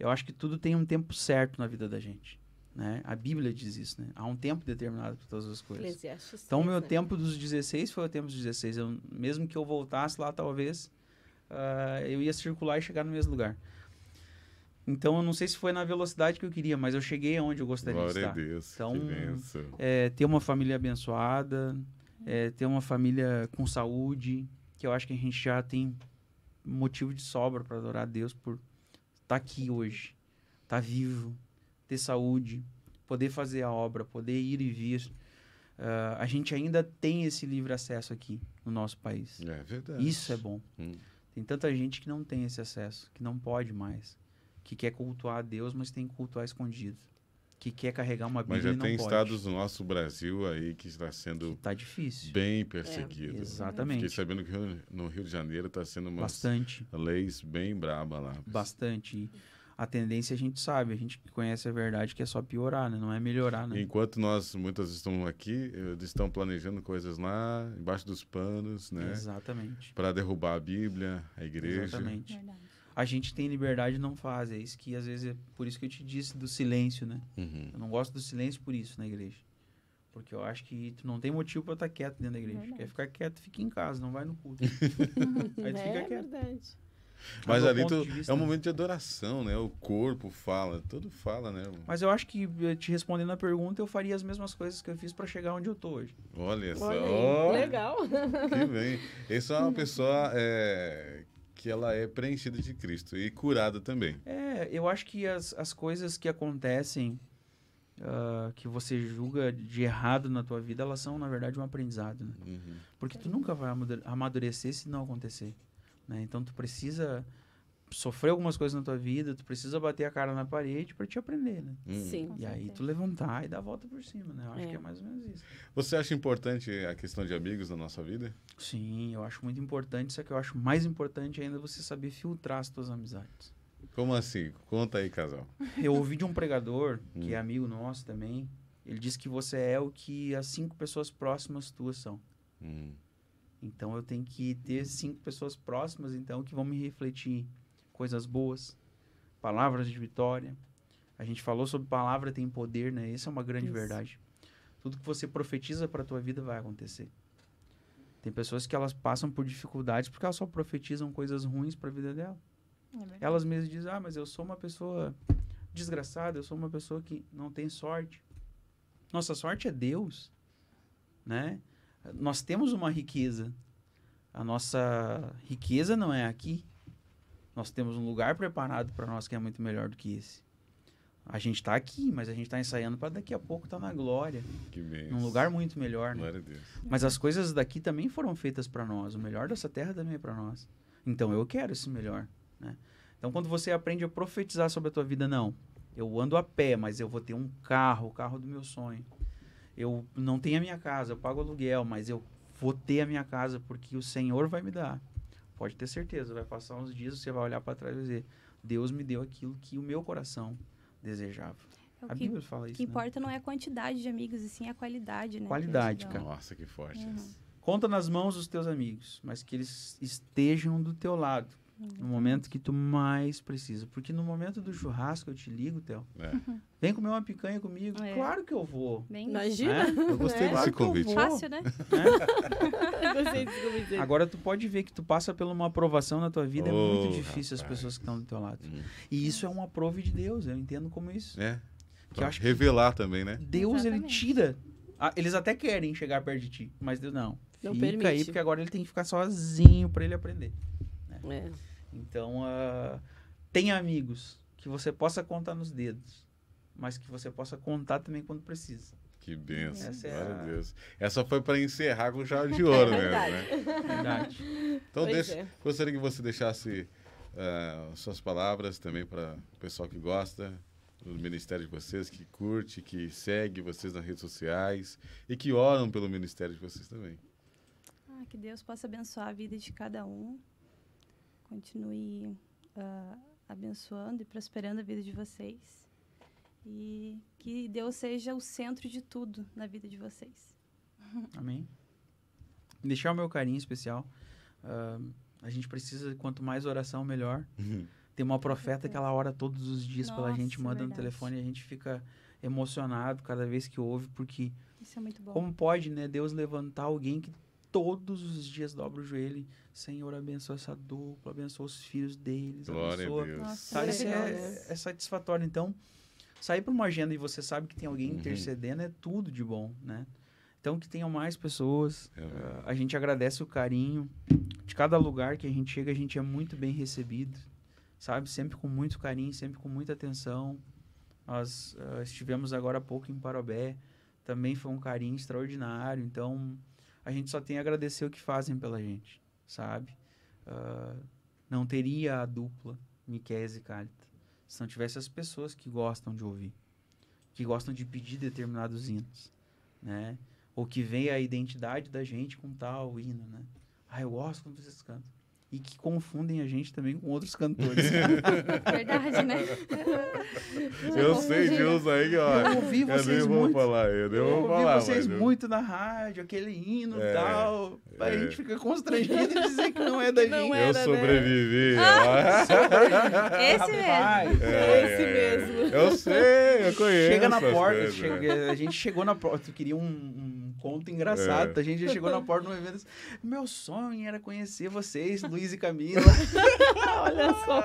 Eu acho que tudo tem um tempo certo na vida da gente. Né? A Bíblia diz isso, né? Há um tempo determinado para todas as coisas. Então, o meu né? tempo dos 16 foi o tempo dos 16. Eu, mesmo que eu voltasse lá, talvez, uh, eu ia circular e chegar no mesmo lugar. Então, eu não sei se foi na velocidade que eu queria, mas eu cheguei aonde eu gostaria Glória de estar. Deus, então, é, ter uma família abençoada, é, ter uma família com saúde, que eu acho que a gente já tem motivo de sobra para adorar a Deus por estar tá aqui hoje, estar tá vivo, ter saúde, poder fazer a obra, poder ir e vir. Uh, a gente ainda tem esse livre acesso aqui no nosso país. É verdade. Isso é bom. Hum. Tem tanta gente que não tem esse acesso, que não pode mais, que quer cultuar a Deus, mas tem que cultuar escondido que quer carregar uma Bíblia Mas já tem estados do nosso Brasil aí que está sendo que tá difícil. bem perseguido. É, né? exatamente. Fiquei sabendo que no Rio de Janeiro está sendo umas Bastante. leis bem braba lá. Bastante. A tendência a gente sabe, a gente conhece a verdade que é só piorar, né? não é melhorar. Né? Enquanto nós, muitas estamos aqui, eles estão planejando coisas lá, embaixo dos panos, né? Exatamente. Para derrubar a Bíblia, a igreja. Exatamente. Verdade a gente tem liberdade e não faz. É isso que às vezes é por isso que eu te disse do silêncio, né? Uhum. Eu não gosto do silêncio por isso na igreja. Porque eu acho que tu não tem motivo para estar tá quieto dentro da igreja. Quer ficar quieto, fica em casa, não vai no culto. Aí tu é, fica quieto. É verdade. Mas, Mas ali tu, vista, é um momento de adoração, né? O corpo fala, tudo fala, né? Mas eu acho que eh, te respondendo a pergunta, eu faria as mesmas coisas que eu fiz para chegar onde eu tô hoje. Olha, só. oh, legal. Que bem. Isso é uma pessoa é, que ela é preenchida de Cristo e curada também. É, eu acho que as, as coisas que acontecem, uh, que você julga de errado na tua vida, elas são, na verdade, um aprendizado. Né? Uhum. Porque tu nunca vai amadurecer se não acontecer. Né? Então, tu precisa sofreu algumas coisas na tua vida, tu precisa bater a cara na parede para te aprender, né? Hum. Sim. E aí tu levantar e dar a volta por cima, né? Eu acho é. que é mais ou menos isso. Você acha importante a questão de amigos na nossa vida? Sim, eu acho muito importante, só que eu acho mais importante ainda você saber filtrar as tuas amizades. Como assim? Conta aí, casal. Eu ouvi de um pregador, que é hum. amigo nosso também, ele disse que você é o que as cinco pessoas próximas tuas são. Hum. Então eu tenho que ter cinco pessoas próximas, então, que vão me refletir coisas boas, palavras de vitória. A gente falou sobre palavra tem poder, né? Essa é uma grande Isso. verdade. Tudo que você profetiza para a tua vida vai acontecer. Tem pessoas que elas passam por dificuldades porque elas só profetizam coisas ruins para a vida dela. É elas mesmas dizem: "Ah, mas eu sou uma pessoa desgraçada, eu sou uma pessoa que não tem sorte". Nossa sorte é Deus, né? Nós temos uma riqueza. A nossa riqueza não é aqui. Nós temos um lugar preparado para nós que é muito melhor do que esse. A gente está aqui, mas a gente está ensaiando para daqui a pouco estar tá na glória. Que bem. Num lugar muito melhor. Né? Glória a Deus. Mas as coisas daqui também foram feitas para nós. O melhor dessa terra também é para nós. Então eu quero esse melhor. Né? Então quando você aprende a profetizar sobre a tua vida, não. Eu ando a pé, mas eu vou ter um carro, o carro do meu sonho. Eu não tenho a minha casa, eu pago aluguel, mas eu vou ter a minha casa porque o Senhor vai me dar. Pode ter certeza, vai passar uns dias, você vai olhar para trás e dizer: Deus me deu aquilo que o meu coração desejava. É a que, Bíblia fala isso. O que né? importa não é a quantidade de amigos, e sim a qualidade, né? Qualidade, cara. Nossa, que forte. Uhum. Conta nas mãos os teus amigos, mas que eles estejam do teu lado. No momento que tu mais precisa. Porque no momento do churrasco eu te ligo, Théo. É. Vem comer uma picanha comigo? É. Claro que eu vou. Bem, Imagina. Eu gostei desse claro convite. Fácil, né? É? Agora tu pode ver que tu passa por uma aprovação na tua vida. Oh, é muito difícil rapaz. as pessoas que estão do teu lado. Hum. E isso é uma prova de Deus. Eu entendo como isso. É. Que eu acho revelar também, né? Deus, Exatamente. ele tira. Ah, eles até querem chegar perto de ti, mas Deus não. Não Fica permite. aí, porque agora ele tem que ficar sozinho para ele aprender. Né? É. Então, uh, ah, tenha amigos que você possa contar nos dedos, mas que você possa contar também quando precisa. Que benção, Essa é a... Deus. Essa foi para encerrar com chave de ouro mesmo, né? É verdade. Então, deixa, é. gostaria que você deixasse uh, suas palavras também para o pessoal que gosta do ministério de vocês, que curte, que segue vocês nas redes sociais e que oram pelo ministério de vocês também. Ah, que Deus possa abençoar a vida de cada um continue uh, abençoando e prosperando a vida de vocês. E que Deus seja o centro de tudo na vida de vocês. Amém. Deixar o meu carinho especial. Uh, a gente precisa, quanto mais oração, melhor. Uhum. Tem uma profeta que ela ora todos os dias Nossa, pela gente, manda verdade. no telefone e a gente fica emocionado cada vez que ouve, porque. Isso é muito bom. Como pode, né, Deus levantar alguém que todos os dias dobra o joelho. Senhor, abençoa essa dupla, abençoa os filhos deles. Glória abençoa. a Deus. Nossa, é, é, satisfatório. Então, sair para uma agenda e você sabe que tem alguém uhum. intercedendo é tudo de bom, né? Então, que tenham mais pessoas. Uh, a gente agradece o carinho. De cada lugar que a gente chega, a gente é muito bem recebido. Sabe? Sempre com muito carinho, sempre com muita atenção. Nós uh, estivemos agora há pouco em Parobé. Também foi um carinho extraordinário. Então, a gente só tem a agradecer o que fazem pela gente, sabe? Uh, não teria a dupla Miquel e Carita se não tivesse as pessoas que gostam de ouvir, que gostam de pedir determinados hinos, né? Ou que vem a identidade da gente com tal hino, né? Ah, eu gosto quando vocês cantam e que confundem a gente também com outros cantores. Verdade, né? eu sei de uns aí que, ó. Eu ouvi vocês eu muito. Falar, eu eu ouvi falar, vocês mas... muito na rádio, aquele hino e é, tal. É. a gente fica constrangido de dizer que não é da gente. eu né? sobrevivi. Né? Ah, esse mesmo. É, é, é, esse mesmo. Eu sei, eu conheço. Chega na porta, chega, a gente chegou na porta, queria um, um conto engraçado. É. A gente já chegou na porta no um evento meu sonho era conhecer vocês, Luiz e Camila. Olha só.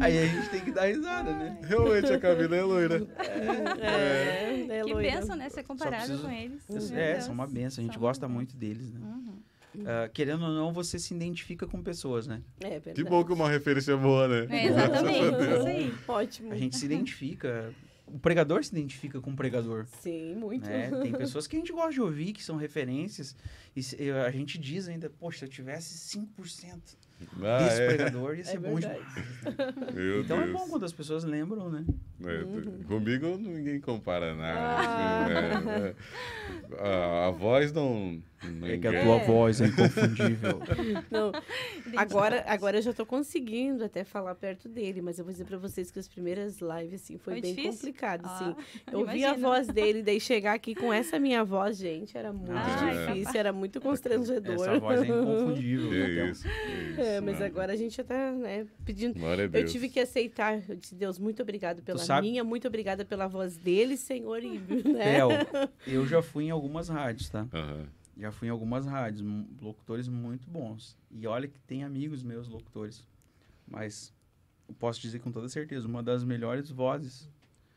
Aí a gente tem que dar risada, né? Realmente, a Camila é loira. É, é, é, é loira. Que benção, né? Ser comparado preciso... com eles. Uhum. É, são uma benção. A gente gosta bem. muito deles, né? Uhum. Uh, querendo ou não, você se identifica com pessoas, né? É verdade. Que bom que uma referência é boa, né? É, exatamente. Isso aí. Ótimo. A gente se identifica o pregador se identifica com o pregador. Sim, muito. Né? Tem pessoas que a gente gosta de ouvir, que são referências, e a gente diz ainda, poxa, se eu tivesse 5% ah, é. desse pregador, ia é ser né? então, é bom demais. então Deus. é bom quando as pessoas lembram, né? É, uhum. Comigo ninguém compara nada. Ah. Assim, né? é, a, a, voz não. não é que a tua voz é inconfundível. Não. Agora, agora eu já estou conseguindo até falar perto dele, mas eu vou dizer para vocês que as primeiras lives assim, foi, foi bem difícil? complicado. Assim. Ah, eu ouvi a voz dele, daí chegar aqui com essa minha voz, gente, era muito difícil, era muito muito constrangedor. Essa voz é inconfundível. né? isso, então. isso, é, é né? mas né? agora a gente já tá, né, pedindo. Glória Eu tive que aceitar. Eu disse, Deus, muito obrigado pela sabe... minha, muito obrigada pela voz dele, Senhor. E, né? eu já fui em algumas rádios, tá? Uhum. Já fui em algumas rádios, locutores muito bons. E olha que tem amigos meus locutores. Mas eu posso dizer com toda certeza, uma das melhores vozes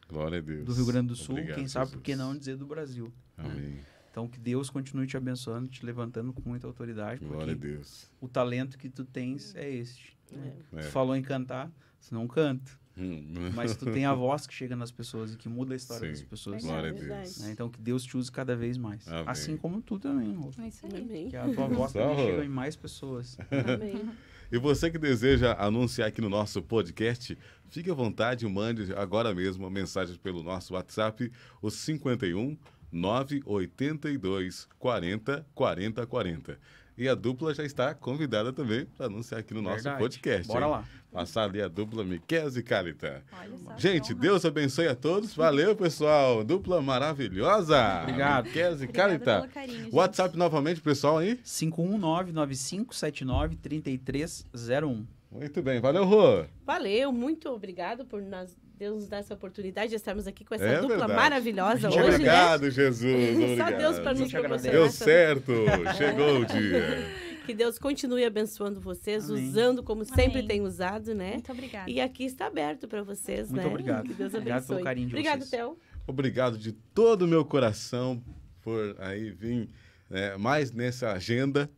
Glória a Deus. do Rio Grande do Sul, Obrigado, quem sabe Jesus. por que não dizer do Brasil. Né? Amém. Então, que Deus continue te abençoando, te levantando com muita autoridade. Glória a Deus. O talento que tu tens é este. Né? É. Tu é. falou em cantar, tu não canta. Hum. Mas tu tem a voz que chega nas pessoas e que muda a história Sim. das pessoas. Glória a é Deus. Né? Então, que Deus te use cada vez mais. Amém. Assim como tu também, Rô. É isso aí. Amém. Que a tua voz também em mais pessoas. Amém. E você que deseja anunciar aqui no nosso podcast, fique à vontade, mande agora mesmo uma mensagem pelo nosso WhatsApp, o 51 982 40 40 40. E a dupla já está convidada também para anunciar aqui no nosso Verdade. podcast. Bora hein? lá. Passar ali a dupla Miquel e Calita. Gente, Deus abençoe a todos. Valeu, pessoal. Dupla maravilhosa. Obrigado. Miquel e Calita. Carinho, WhatsApp novamente, pessoal, aí? 519 9579 3301. Muito bem, valeu, Rô. Valeu, muito obrigado por nós, Deus nos dar essa oportunidade de estarmos aqui com essa é dupla verdade. maravilhosa hoje. Né? Obrigado, né? Jesus. Obrigado. Só Deus para nos proporcionar. Deu certo, chegou o dia. Que Deus continue abençoando vocês, Amém. usando como Amém. sempre tem usado, né? Muito obrigado. E aqui está aberto para vocês, Muito né? Muito obrigado. Que Deus abençoe. Obrigado pelo carinho de obrigado, vocês. Obrigado, Theo. Obrigado de todo o meu coração por aí vir né? mais nessa agenda.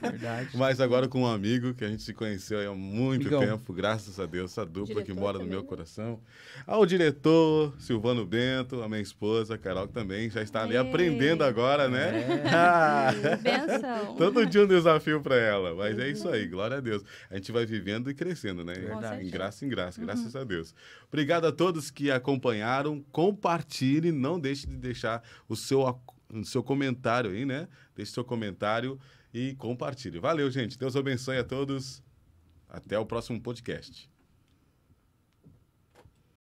Verdade. mas agora com um amigo que a gente se conheceu há muito Amigão. tempo, graças a Deus, essa dupla diretor que mora também, no meu né? coração. Ao diretor, Silvano Bento, a minha esposa, a Carol, que também já está ali Ei. aprendendo agora, né? É. Benção. Todo dia um desafio para ela. Mas é uhum. é isso aí, glória a Deus. A gente vai vivendo e crescendo, né? Verdade. Em graça em graça, uhum. graças uhum. a Deus. Obrigado a todos que acompanharam. Compartilhe, não deixe de deixar o seu no seu comentário aí, né? Deixe seu comentário e compartilhe. Valeu, gente. Deus abençoe a todos. Até o próximo podcast.